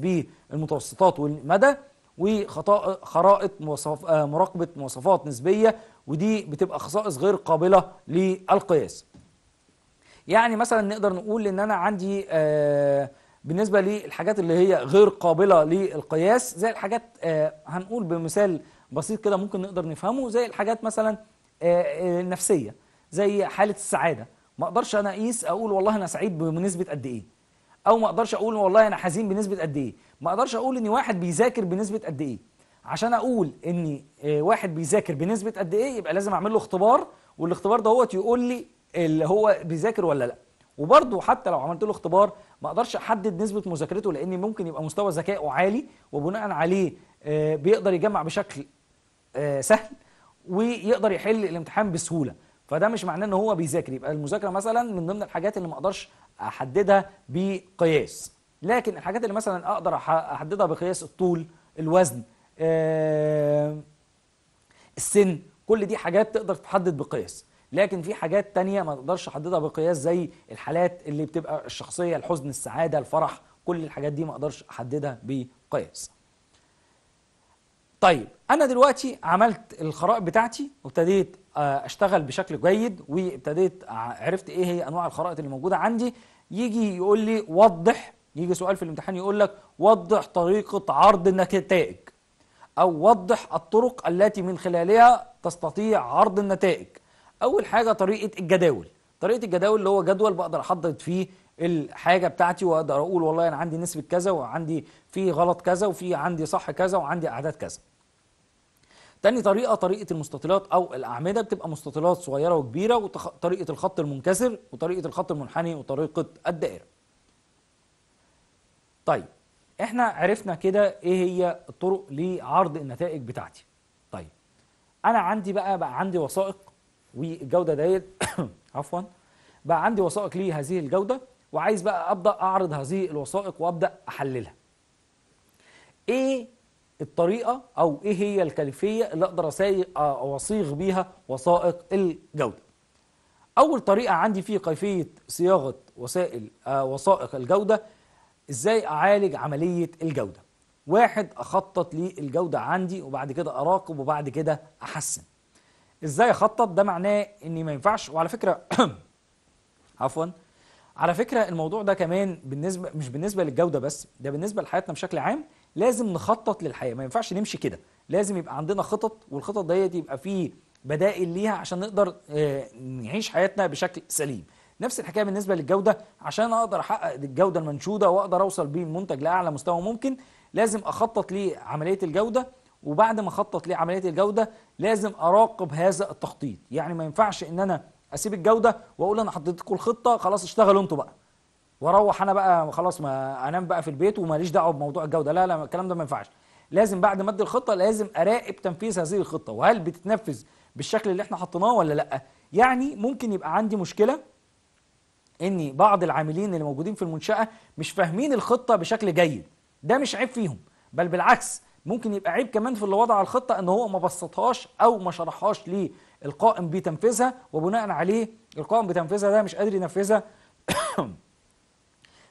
S1: بالمتوسطات والمدى وخرائط مواصف آه، مراقبه مواصفات نسبيه ودي بتبقى خصائص غير قابله للقياس يعني مثلا نقدر نقول ان انا عندي آه، بالنسبه للحاجات اللي هي غير قابله للقياس زي الحاجات آه، هنقول بمثال بسيط كده ممكن نقدر نفهمه زي الحاجات مثلا النفسيه زي حاله السعاده ما اقدرش انا اقيس اقول والله انا سعيد بنسبه قد ايه او ما اقدرش اقول والله انا حزين بنسبه قد ايه ما اقدرش اقول ان واحد بيذاكر بنسبه قد ايه عشان اقول ان آه، واحد بيذاكر بنسبه قد ايه يبقى لازم اعمل له اختبار والاختبار دوت يقول لي اللي هو بيذاكر ولا لا وبرضه حتى لو عملت له اختبار ما اقدرش احدد نسبه مذاكرته لان ممكن يبقى مستوى ذكائه عالي وبناء عليه آه، بيقدر يجمع بشكل آه، سهل ويقدر يحل الامتحان بسهوله فده مش معناه ان هو بيذاكر يبقى المذاكره مثلا من ضمن الحاجات اللي ما اقدرش احددها بقياس لكن الحاجات اللي مثلا اقدر احددها بقياس الطول الوزن آه، السن كل دي حاجات تقدر تحدد بقياس لكن في حاجات تانية ما تقدرش احددها بقياس زي الحالات اللي بتبقى الشخصيه الحزن السعاده الفرح كل الحاجات دي ما اقدرش احددها بقياس طيب انا دلوقتي عملت الخرائط بتاعتي وابتديت آه، اشتغل بشكل جيد وابتديت عرفت ايه هي انواع الخرائط اللي موجوده عندي يجي يقول لي وضح يجي سؤال في الامتحان يقول لك وضح طريقه عرض النتائج او وضح الطرق التي من خلالها تستطيع عرض النتائج اول حاجه طريقه الجداول طريقه الجداول اللي هو جدول بقدر احدد فيه الحاجه بتاعتي واقدر اقول والله انا عندي نسبه كذا وعندي في غلط كذا وفي عندي صح كذا وعندي اعداد كذا تاني طريقه طريقه المستطيلات او الاعمده بتبقى مستطيلات صغيره وكبيره وطريقه الخط المنكسر وطريقه الخط المنحني وطريقه الدائره طيب احنا عرفنا كده ايه هي الطرق لعرض النتائج بتاعتي طيب انا عندي بقى بقى عندي وثائق والجوده ديت عفوا بقى عندي وثائق لهذه الجوده وعايز بقى ابدا اعرض هذه الوثائق وابدا احللها ايه الطريقة أو إيه هي الكيفية اللي أقدر أصيغ بيها وثائق الجودة أول طريقة عندي في كيفية صياغة وسائل وثائق الجودة إزاي أعالج عملية الجودة واحد أخطط للجودة عندي وبعد كده أراقب وبعد كده أحسن إزاي أخطط ده معناه إني ما ينفعش وعلى فكرة عفوا على فكرة الموضوع ده كمان بالنسبة مش بالنسبة للجودة بس ده بالنسبة لحياتنا بشكل عام لازم نخطط للحياه ما ينفعش نمشي كده لازم يبقى عندنا خطط والخطط ديت يبقى فيه بدائل ليها عشان نقدر آه، نعيش حياتنا بشكل سليم نفس الحكايه بالنسبه للجوده عشان اقدر احقق الجوده المنشوده واقدر اوصل بيه المنتج لاعلى مستوى ممكن لازم اخطط لعمليه الجوده وبعد ما اخطط لعمليه الجوده لازم اراقب هذا التخطيط يعني ما ينفعش ان انا اسيب الجوده واقول انا حطيت لكم الخطه خلاص اشتغلوا انتوا بقى واروح انا بقى خلاص ما انام بقى في البيت وماليش دعوه بموضوع الجوده لا لا الكلام ده ما ينفعش لازم بعد ما ادي الخطه لازم اراقب تنفيذ هذه الخطه وهل بتتنفذ بالشكل اللي احنا حطيناه ولا لا يعني ممكن يبقى عندي مشكله ان بعض العاملين اللي موجودين في المنشاه مش فاهمين الخطه بشكل جيد ده مش عيب فيهم بل بالعكس ممكن يبقى عيب كمان في اللي وضع الخطه ان هو ما بسطهاش او ما شرحهاش للقائم بتنفيذها وبناء عليه القائم بتنفيذها ده مش قادر ينفذها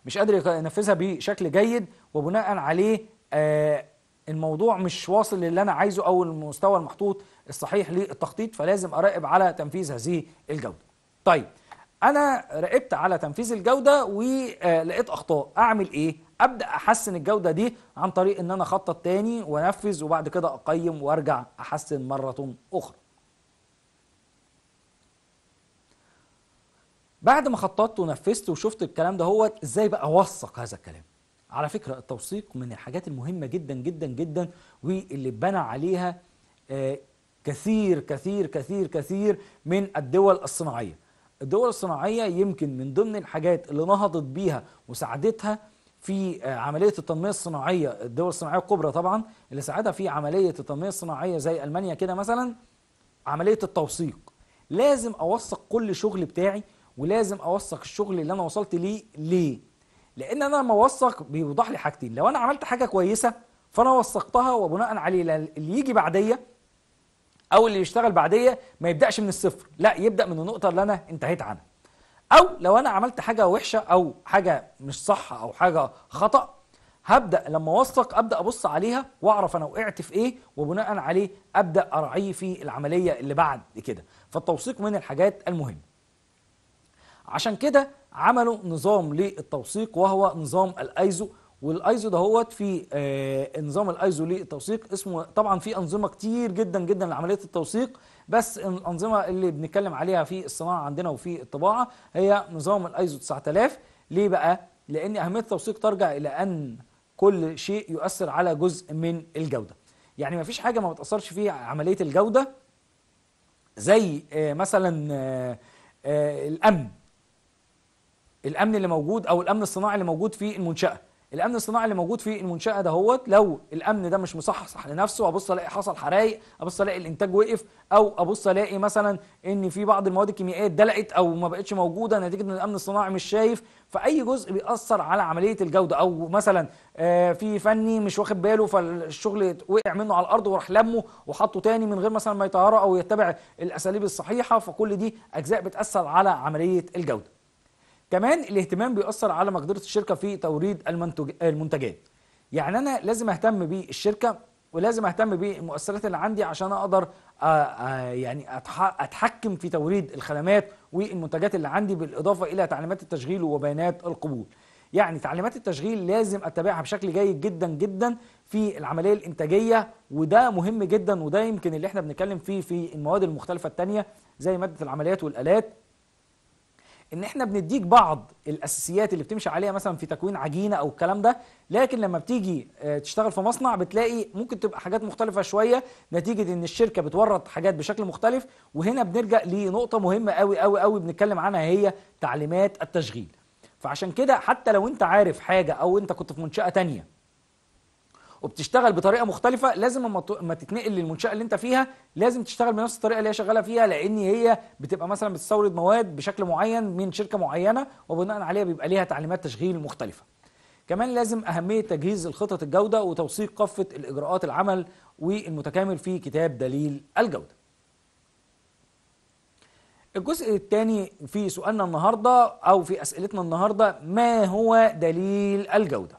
S1: مش قادر ينفذها بشكل جيد وبناء عليه آه الموضوع مش واصل للي انا عايزه او المستوى المحطوط الصحيح للتخطيط فلازم اراقب على تنفيذ هذه الجوده. طيب انا راقبت على تنفيذ الجوده ولقيت آه، اخطاء اعمل ايه ابدا احسن الجوده دي عن طريق ان انا اخطط تاني وانفذ وبعد كده اقيم وارجع احسن مره اخرى بعد ما خططت ونفذت وشفت الكلام ده هو ازاي بقى اوثق هذا الكلام على فكرة التوثيق من الحاجات المهمة جدا جدا جدا واللي اتبنى عليها آه، كثير كثير كثير كثير من الدول الصناعية الدول الصناعية يمكن من ضمن الحاجات اللي نهضت بيها وساعدتها في آه، عملية التنمية الصناعية الدول الصناعية الكبرى طبعا اللي ساعدها في عملية التنمية الصناعية زي ألمانيا كده مثلا عملية التوثيق لازم أوثق كل شغل بتاعي ولازم اوثق الشغل اللي انا وصلت ليه ليه لان انا لما اوثق بيوضح لي حاجتين لو انا عملت حاجه كويسه فانا وثقتها وبناء عليه اللي يجي بعديه او اللي يشتغل بعديه ما يبداش من الصفر لا يبدا من النقطه اللي انا انتهيت عنها او لو انا عملت حاجه وحشه او حاجه مش صح او حاجه خطا هبدا لما اوثق ابدا ابص عليها واعرف انا وقعت في ايه وبناء عليه ابدا اراعيه في العمليه اللي بعد كده فالتوثيق من الحاجات المهمه عشان كده عملوا نظام للتوثيق وهو نظام الايزو والايزو دهوت في آه نظام الايزو للتوثيق اسمه طبعا في انظمه كتير جدا جدا لعمليه التوثيق بس الانظمه اللي بنتكلم عليها في الصناعه عندنا وفي الطباعه هي نظام الايزو 9000 ليه بقى لان اهميه التوثيق ترجع الى ان كل شيء يؤثر على جزء من الجوده يعني ما فيش حاجه ما بتاثرش فيها عمليه الجوده زي آه مثلا آه, آه، الامن الامن اللي موجود او الامن الصناعي اللي موجود في المنشاه الامن الصناعي اللي موجود في المنشاه دهوت لو الامن ده مش مصحصح لنفسه ابص الاقي حصل حرايق ابص الاقي الانتاج وقف او ابص الاقي مثلا ان في بعض المواد الكيميائيه اتدلقت او ما بقتش موجوده نتيجه ان الامن الصناعي مش شايف فاي جزء بيأثر على عمليه الجوده او مثلا آه، في فني مش واخد باله فالشغل وقع منه على الارض وراح لمه وحطه تاني من غير مثلا ما يطهره او يتبع الاساليب الصحيحه فكل دي اجزاء بتأثر على عمليه الجوده كمان الاهتمام بيأثر على مقدرة الشركة في توريد المنتجات يعني أنا لازم أهتم بالشركة ولازم أهتم بالمؤثرات اللي عندي عشان أقدر آه، آه، يعني أتحكم في توريد الخدمات والمنتجات اللي عندي بالإضافة إلى تعليمات التشغيل وبيانات القبول يعني تعليمات التشغيل لازم أتبعها بشكل جيد جدا جدا في العملية الإنتاجية وده مهم جدا وده يمكن اللي احنا بنتكلم فيه في المواد المختلفة التانية زي مادة العمليات والآلات ان احنا بنديك بعض الاساسيات اللي بتمشي عليها مثلا في تكوين عجينه او الكلام ده لكن لما بتيجي آه، تشتغل في مصنع بتلاقي ممكن تبقى حاجات مختلفه شويه نتيجه ان الشركه بتورط حاجات بشكل مختلف وهنا بنرجع لنقطه مهمه قوي قوي قوي بنتكلم عنها هي تعليمات التشغيل فعشان كده حتى لو انت عارف حاجه او انت كنت في منشاه تانية وبتشتغل بطريقه مختلفه لازم اما ما تتنقل للمنشاه اللي انت فيها لازم تشتغل بنفس الطريقه اللي هي شغاله فيها لان هي بتبقى مثلا بتستورد مواد بشكل معين من شركه معينه وبناء عليها بيبقى ليها تعليمات تشغيل مختلفه كمان لازم أهمية تجهيز الخطط الجودة وتوثيق كافة الإجراءات العمل والمتكامل في كتاب دليل الجودة الجزء الثاني في سؤالنا النهاردة أو في أسئلتنا النهاردة ما هو دليل الجودة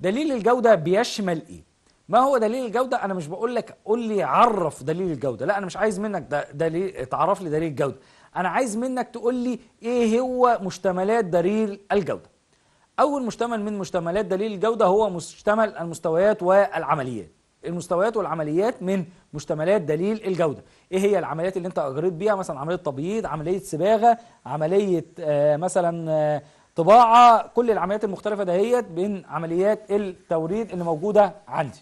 S1: دليل الجودة بيشمل إيه؟ ما هو دليل الجودة؟ أنا مش بقول لك قول لي عرف دليل الجودة، لا أنا مش عايز منك دليل تعرف لي دليل الجودة، أنا عايز منك تقول لي إيه هو مشتملات دليل الجودة. أول مشتمل من مشتملات دليل الجودة هو مشتمل المستويات والعمليات. المستويات والعمليات من مشتملات دليل الجوده ايه هي العمليات اللي انت اجريت بيها مثلا عمليه تبييض عمليه صباغه عمليه آه مثلا آه طباعة كل العمليات المختلفة دهيت من عمليات التوريد اللي موجودة عندي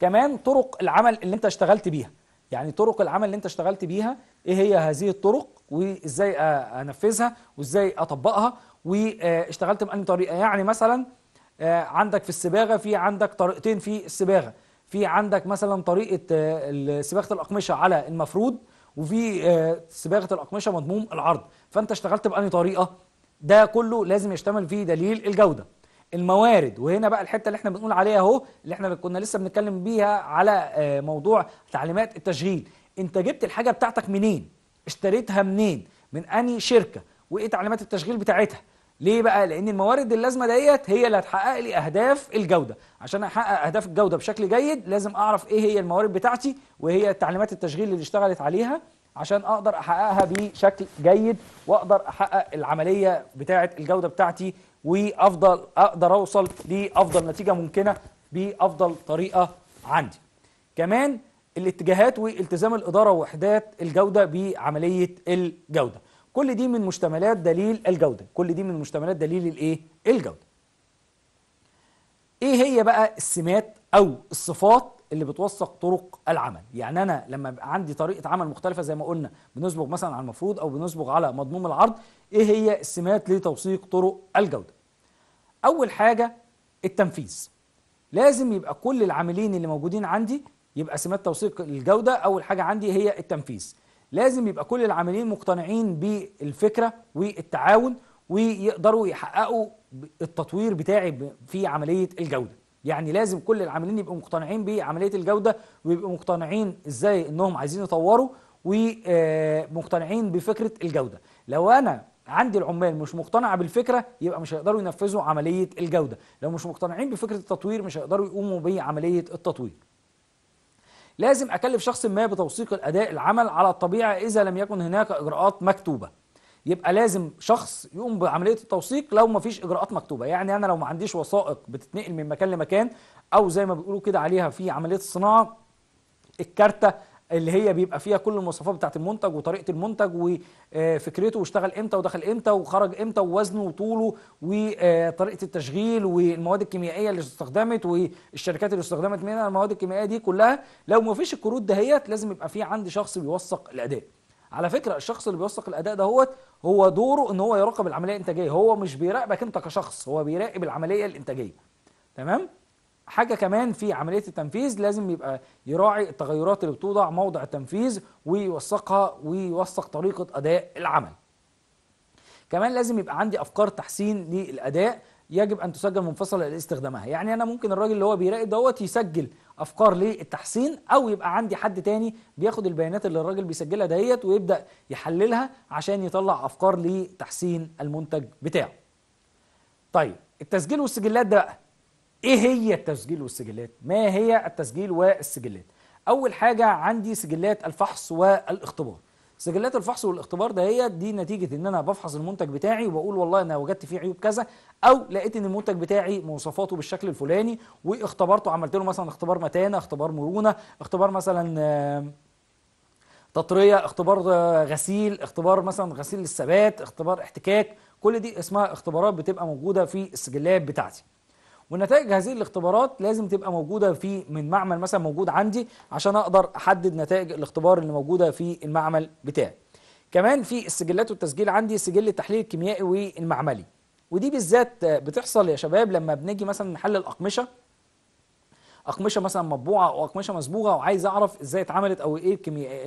S1: كمان طرق العمل اللي انت اشتغلت بيها يعني طرق العمل اللي انت اشتغلت بيها ايه هي هذه الطرق وازاي انفذها وازاي اطبقها واشتغلت بأني طريقة يعني مثلا آه، عندك في السباغة في عندك طريقتين في السباغة في عندك مثلا طريقة آه، سباغة الأقمشة على المفروض وفي صباغة آه، الأقمشة مضموم العرض فأنت اشتغلت باني طريقة ده كله لازم يشتمل فيه دليل الجودة الموارد وهنا بقى الحتة اللي احنا بنقول عليها اهو اللي احنا كنا لسه بنتكلم بيها على آه، موضوع تعليمات التشغيل انت جبت الحاجة بتاعتك منين اشتريتها منين من انهي شركة وايه تعليمات التشغيل بتاعتها ليه بقى؟ لأن الموارد اللازمة ديت هي اللي هتحقق لي أهداف الجودة، عشان أحقق أهداف الجودة بشكل جيد لازم أعرف إيه هي الموارد بتاعتي وهي تعليمات التشغيل اللي اشتغلت عليها عشان اقدر احققها بشكل جيد واقدر احقق العمليه بتاعه الجوده بتاعتي وافضل اقدر اوصل لافضل نتيجه ممكنه بافضل طريقه عندي كمان الاتجاهات والتزام الاداره ووحدات الجوده بعمليه الجوده كل دي من مشتملات دليل الجوده كل دي من مشتملات دليل الايه الجوده ايه هي بقى السمات او الصفات اللي بتوثق طرق العمل يعني انا لما يبقى عندي طريقه عمل مختلفه زي ما قلنا بنصبغ مثلا على المفروض او بنصبغ على مضموم العرض ايه هي السمات لتوثيق طرق الجوده اول حاجه التنفيذ لازم يبقى كل العاملين اللي موجودين عندي يبقى سمات توثيق الجوده اول حاجه عندي هي التنفيذ لازم يبقى كل العاملين مقتنعين بالفكره والتعاون ويقدروا يحققوا التطوير بتاعي في عمليه الجوده يعني لازم كل العاملين يبقوا مقتنعين بعمليه الجوده ويبقوا مقتنعين ازاي انهم عايزين يطوروا ومقتنعين آه، بفكره الجوده لو انا عندي العمال مش مقتنعه بالفكره يبقى مش هيقدروا ينفذوا عمليه الجوده لو مش مقتنعين بفكره التطوير مش هيقدروا يقوموا بعمليه التطوير لازم اكلف شخص ما بتوثيق الاداء العمل على الطبيعه اذا لم يكن هناك اجراءات مكتوبه يبقى لازم شخص يقوم بعمليه التوثيق لو ما فيش اجراءات مكتوبه يعني انا لو ما عنديش وثائق بتتنقل من مكان لمكان او زي ما بيقولوا كده عليها في عمليه الصناعه الكارته اللي هي بيبقى فيها كل المواصفات بتاعت المنتج وطريقه المنتج وفكرته واشتغل امتى ودخل امتى وخرج امتى ووزنه وطوله وطريقه التشغيل والمواد الكيميائيه اللي استخدمت والشركات اللي استخدمت منها المواد الكيميائيه دي كلها لو ما فيش الكروت دهيت لازم يبقى في عندي شخص بيوثق الاداء على فكره الشخص اللي بيوثق الاداء ده هو هو دوره ان هو يراقب العمليه الانتاجيه هو مش بيراقبك انت كشخص هو بيراقب العمليه الانتاجيه تمام حاجه كمان في عمليه التنفيذ لازم يبقى يراعي التغيرات اللي بتوضع موضع التنفيذ ويوثقها ويوثق طريقه اداء العمل كمان لازم يبقى عندي افكار تحسين للاداء يجب ان تسجل منفصله لاستخدامها يعني انا ممكن الراجل اللي هو بيراقب دوت يسجل افكار للتحسين او يبقى عندي حد تاني بياخد البيانات اللي الراجل بيسجلها دهيت ويبدا يحللها عشان يطلع افكار لتحسين المنتج بتاعه طيب التسجيل والسجلات ده بقى ايه هي التسجيل والسجلات ما هي التسجيل والسجلات اول حاجه عندي سجلات الفحص والاختبار سجلات الفحص والاختبار ده هي دي نتيجه ان انا بفحص المنتج بتاعي وبقول والله انا وجدت فيه عيوب كذا او لقيت ان المنتج بتاعي مواصفاته بالشكل الفلاني واختبرته عملت له مثلا اختبار متانه اختبار مرونه اختبار مثلا آه، تطريه اختبار آه، غسيل اختبار مثلا غسيل للثبات اختبار احتكاك كل دي اسمها اختبارات بتبقى موجوده في السجلات بتاعتي ونتائج هذه الاختبارات لازم تبقى موجوده في من معمل مثلا موجود عندي عشان اقدر احدد نتائج الاختبار اللي موجوده في المعمل بتاعي كمان في السجلات والتسجيل عندي سجل التحليل الكيميائي والمعملي ودي بالذات بتحصل يا شباب لما بنيجي مثلا نحلل اقمشه اقمشه مثلا مطبوعه او اقمشه مصبوغه وعايز اعرف ازاي اتعملت او ايه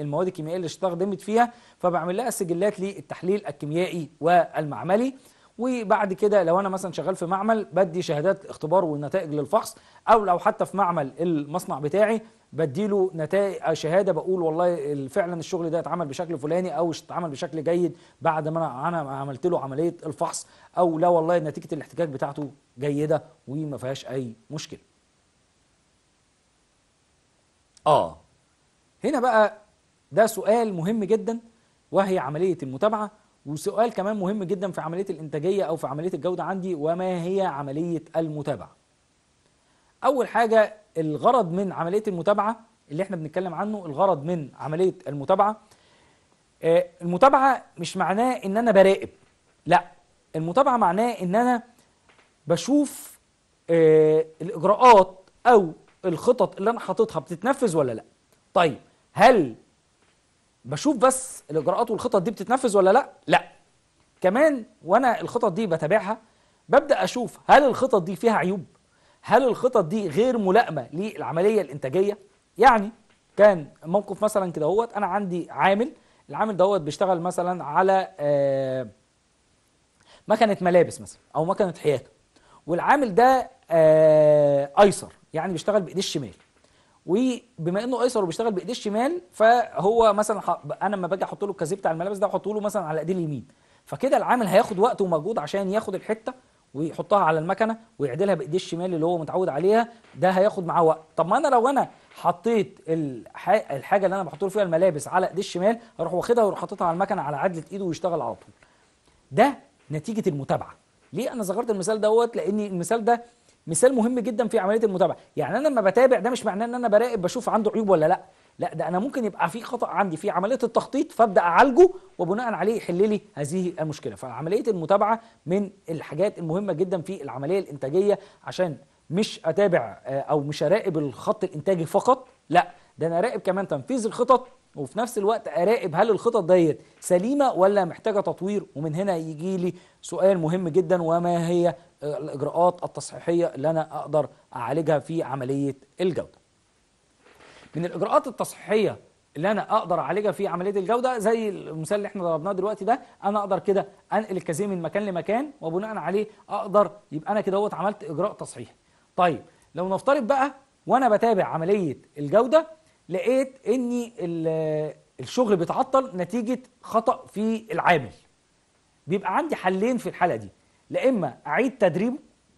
S1: المواد الكيميائيه اللي استخدمت فيها فبعمل لها سجلات للتحليل الكيميائي والمعملي وبعد كده لو انا مثلا شغال في معمل بدي شهادات اختبار ونتائج للفحص او لو حتى في معمل المصنع بتاعي بدي له نتائج شهاده بقول والله فعلا الشغل ده اتعمل بشكل فلاني او اتعمل بشكل جيد بعد ما انا عملت له عمليه الفحص او لا والله نتيجه الاحتكاك بتاعته جيده وما فيهاش اي مشكله. اه هنا بقى ده سؤال مهم جدا وهي عمليه المتابعه وسؤال كمان مهم جدا في عمليه الانتاجيه او في عمليه الجوده عندي وما هي عمليه المتابعه اول حاجه الغرض من عمليه المتابعه اللي احنا بنتكلم عنه الغرض من عمليه المتابعه آه، المتابعه مش معناه ان انا براقب لا المتابعه معناه ان انا بشوف آه، الاجراءات او الخطط اللي انا حاططها بتتنفذ ولا لا طيب هل بشوف بس الاجراءات والخطط دي بتتنفذ ولا لا لا كمان وانا الخطط دي بتابعها ببدا اشوف هل الخطط دي فيها عيوب هل الخطط دي غير ملائمه للعمليه الانتاجيه يعني كان موقف مثلا كده هوت انا عندي عامل العامل دوت بيشتغل مثلا على آه، مكنه ملابس مثلا او مكنه حياكه والعامل ده آه، ايسر يعني بيشتغل بايديه الشمال وبما انه ايسر وبيشتغل بايديه الشمال فهو مثلا انا لما باجي احط له الكازيه بتاع الملابس ده احط له مثلا على ايديه اليمين فكده العامل هياخد وقت ومجهود عشان ياخد الحته ويحطها على المكنه ويعدلها بايديه الشمال اللي هو متعود عليها ده هياخد معاه وقت طب ما انا لو انا حطيت الحاجه اللي انا بحط له فيها الملابس على ايديه الشمال اروح واخدها واروح حاططها على المكنه على عدله ايده ويشتغل على طول ده نتيجه المتابعه ليه انا ذكرت المثال دوت لان المثال ده مثال مهم جدا في عمليه المتابعه يعني انا لما بتابع ده مش معناه ان انا براقب بشوف عنده عيوب ولا لا لا ده انا ممكن يبقى في خطا عندي في عمليه التخطيط فابدا اعالجه وبناء عليه يحل لي هذه المشكله فعمليه المتابعه من الحاجات المهمه جدا في العمليه الانتاجيه عشان مش اتابع آه، او مش اراقب الخط الانتاجي فقط لا ده انا اراقب كمان تنفيذ الخطط وفي نفس الوقت اراقب هل الخطط ديت سليمه ولا محتاجه تطوير ومن هنا يجي لي سؤال مهم جدا وما هي الاجراءات التصحيحيه اللي انا اقدر اعالجها في عمليه الجوده من الاجراءات التصحيحيه اللي انا اقدر اعالجها في عمليه الجوده زي المثال اللي احنا ضربناه دلوقتي ده انا اقدر كده انقل الكازيه من مكان لمكان وبناء عليه اقدر يبقى انا كده عملت اجراء تصحيحي طيب لو نفترض بقى وانا بتابع عمليه الجوده لقيت ان الشغل بيتعطل نتيجه خطا في العامل بيبقى عندي حلين في الحاله دي لا اما اعيد تدريبه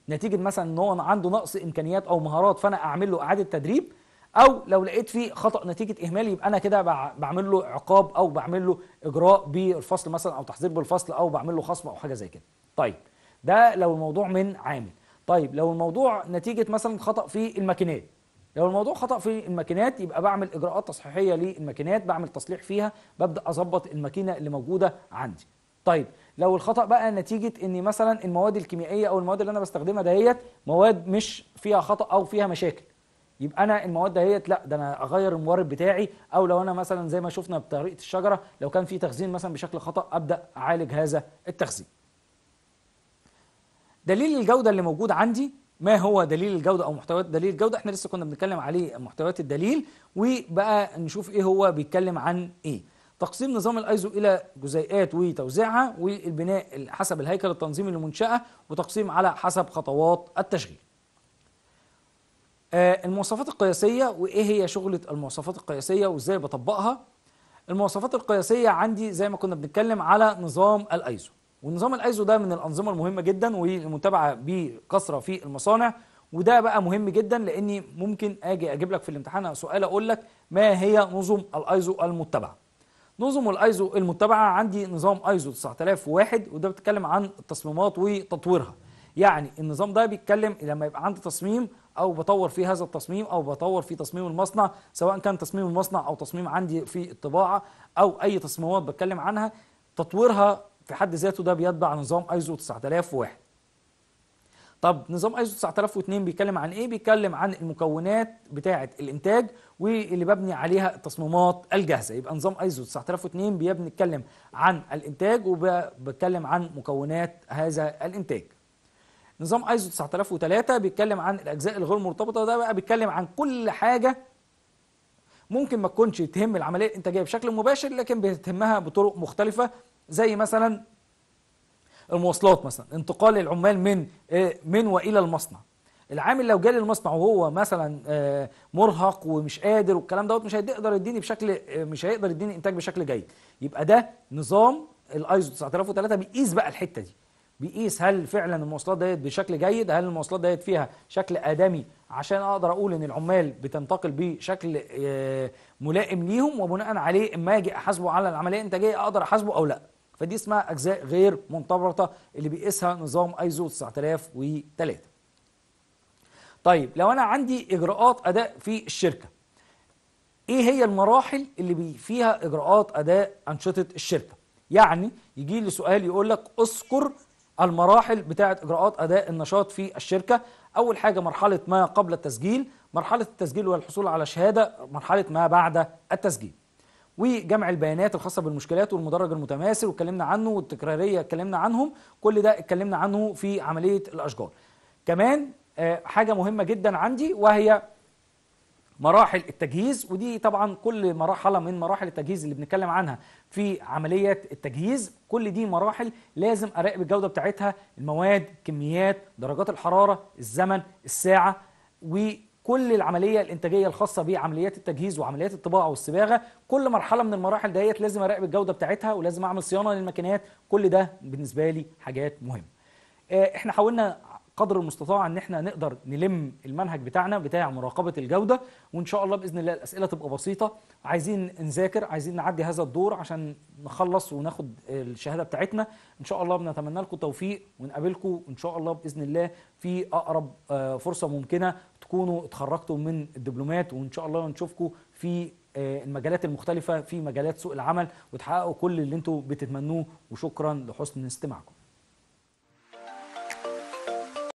S1: نتيجه مثلا ان هو عنده نقص امكانيات او مهارات فانا اعمل له اعاده تدريب او لو لقيت فيه خطا نتيجه اهمال يبقى انا كده بعمل له عقاب او بعمل له اجراء بالفصل مثلا او تحذير بالفصل او بعمل له خصم او حاجه زي كده طيب ده لو الموضوع من عامل طيب لو الموضوع نتيجه مثلا خطا في الماكينات لو الموضوع خطا في الماكينات يبقى بعمل اجراءات تصحيحيه للماكينات بعمل تصليح فيها ببدا اظبط الماكينه اللي موجوده عندي طيب لو الخطا بقى نتيجه ان مثلا المواد الكيميائيه او المواد اللي انا بستخدمها دهيت مواد مش فيها خطا او فيها مشاكل يبقى انا المواد دهيت لا ده انا اغير المورد بتاعي او لو انا مثلا زي ما شفنا بطريقه الشجره لو كان في تخزين مثلا بشكل خطا ابدا اعالج هذا التخزين دليل الجوده اللي موجود عندي ما هو دليل الجودة أو محتويات دليل الجودة احنا لسه كنا بنتكلم عليه محتويات الدليل وبقى نشوف ايه هو بيتكلم عن ايه تقسيم نظام الايزو الى جزيئات وتوزيعها والبناء حسب الهيكل التنظيمي للمنشاه وتقسيم على حسب خطوات التشغيل آه، المواصفات القياسيه وايه هي شغله المواصفات القياسيه وازاي بطبقها المواصفات القياسيه عندي زي ما كنا بنتكلم على نظام الايزو ونظام الايزو ده من الانظمه المهمه جدا والمتابعه بكثره في المصانع وده بقى مهم جدا لاني ممكن اجي اجيب لك في الامتحان سؤال اقول لك ما هي نظم الايزو المتبعه نظم الايزو المتبعه عندي نظام ايزو 9001 وده بيتكلم عن التصميمات وتطويرها يعني النظام ده بيتكلم لما يبقى عندي تصميم او بطور في هذا التصميم او بطور في تصميم المصنع سواء كان تصميم المصنع او تصميم عندي في الطباعه او اي تصميمات بتكلم عنها تطويرها في حد ذاته ده بيتبع نظام ايزو 9001 طب نظام ايزو 9002 بيتكلم عن ايه بيتكلم عن المكونات بتاعه الانتاج واللي ببني عليها التصميمات الجاهزه يبقى نظام ايزو 9002 بيتكلم عن الانتاج وبتكلم عن مكونات هذا الانتاج نظام ايزو 9003 بيتكلم عن الاجزاء الغير مرتبطه ده بقى بيتكلم عن كل حاجه ممكن ما تكونش تهم العمليه الانتاجيه بشكل مباشر لكن بتهمها بطرق مختلفه زي مثلا المواصلات مثلا انتقال العمال من آه، من والى المصنع العامل لو جالي المصنع وهو مثلا آه، مرهق ومش قادر والكلام دوت مش هيقدر يديني بشكل آه، مش هيقدر يديني انتاج بشكل جيد يبقى ده نظام الايزو 9003 بيقيس بقى الحته دي بيقيس هل فعلا المواصلات ديت بشكل جيد هل المواصلات ديت فيها شكل ادمي عشان اقدر اقول ان العمال بتنتقل بشكل ملائم ليهم وبناء عليه اما اجي احاسبه على العمليه الانتاجيه اقدر احاسبه او لا فدي اسمها أجزاء غير منطبطة اللي بيقيسها نظام ايزو 9003 طيب لو أنا عندي إجراءات أداء في الشركة إيه هي المراحل اللي فيها إجراءات أداء أنشطة الشركة يعني يجي لي سؤال يقول لك اذكر المراحل بتاعة إجراءات أداء النشاط في الشركة أول حاجة مرحلة ما قبل التسجيل مرحلة التسجيل والحصول على شهادة مرحلة ما بعد التسجيل وجمع البيانات الخاصه بالمشكلات والمدرج المتماثل واتكلمنا عنه والتكراريه اتكلمنا عنهم كل ده اتكلمنا عنه في عمليه الاشجار كمان آه، حاجه مهمه جدا عندي وهي مراحل التجهيز ودي طبعا كل مرحله من مراحل التجهيز اللي بنتكلم عنها في عمليه التجهيز كل دي مراحل لازم اراقب الجوده بتاعتها المواد كميات درجات الحراره الزمن الساعه و كل العمليه الانتاجيه الخاصه بعمليات التجهيز وعمليات الطباعه والصباغه كل مرحله من المراحل ديت لازم اراقب الجوده بتاعتها ولازم اعمل صيانه للماكينات كل ده بالنسبه لي حاجات مهمه آه، احنا حاولنا قدر المستطاع ان احنا نقدر نلم المنهج بتاعنا بتاع مراقبه الجوده وان شاء الله باذن الله الاسئله تبقى بسيطه عايزين نذاكر عايزين نعدي هذا الدور عشان نخلص وناخد الشهاده بتاعتنا ان شاء الله بنتمنى لكم التوفيق ونقابلكم ان شاء الله باذن الله في اقرب آه، فرصه ممكنه تكونوا اتخرجتوا من الدبلومات وان شاء الله نشوفكم في آه، المجالات المختلفه في مجالات سوق العمل وتحققوا كل اللي انتم بتتمنوه وشكرا لحسن استماعكم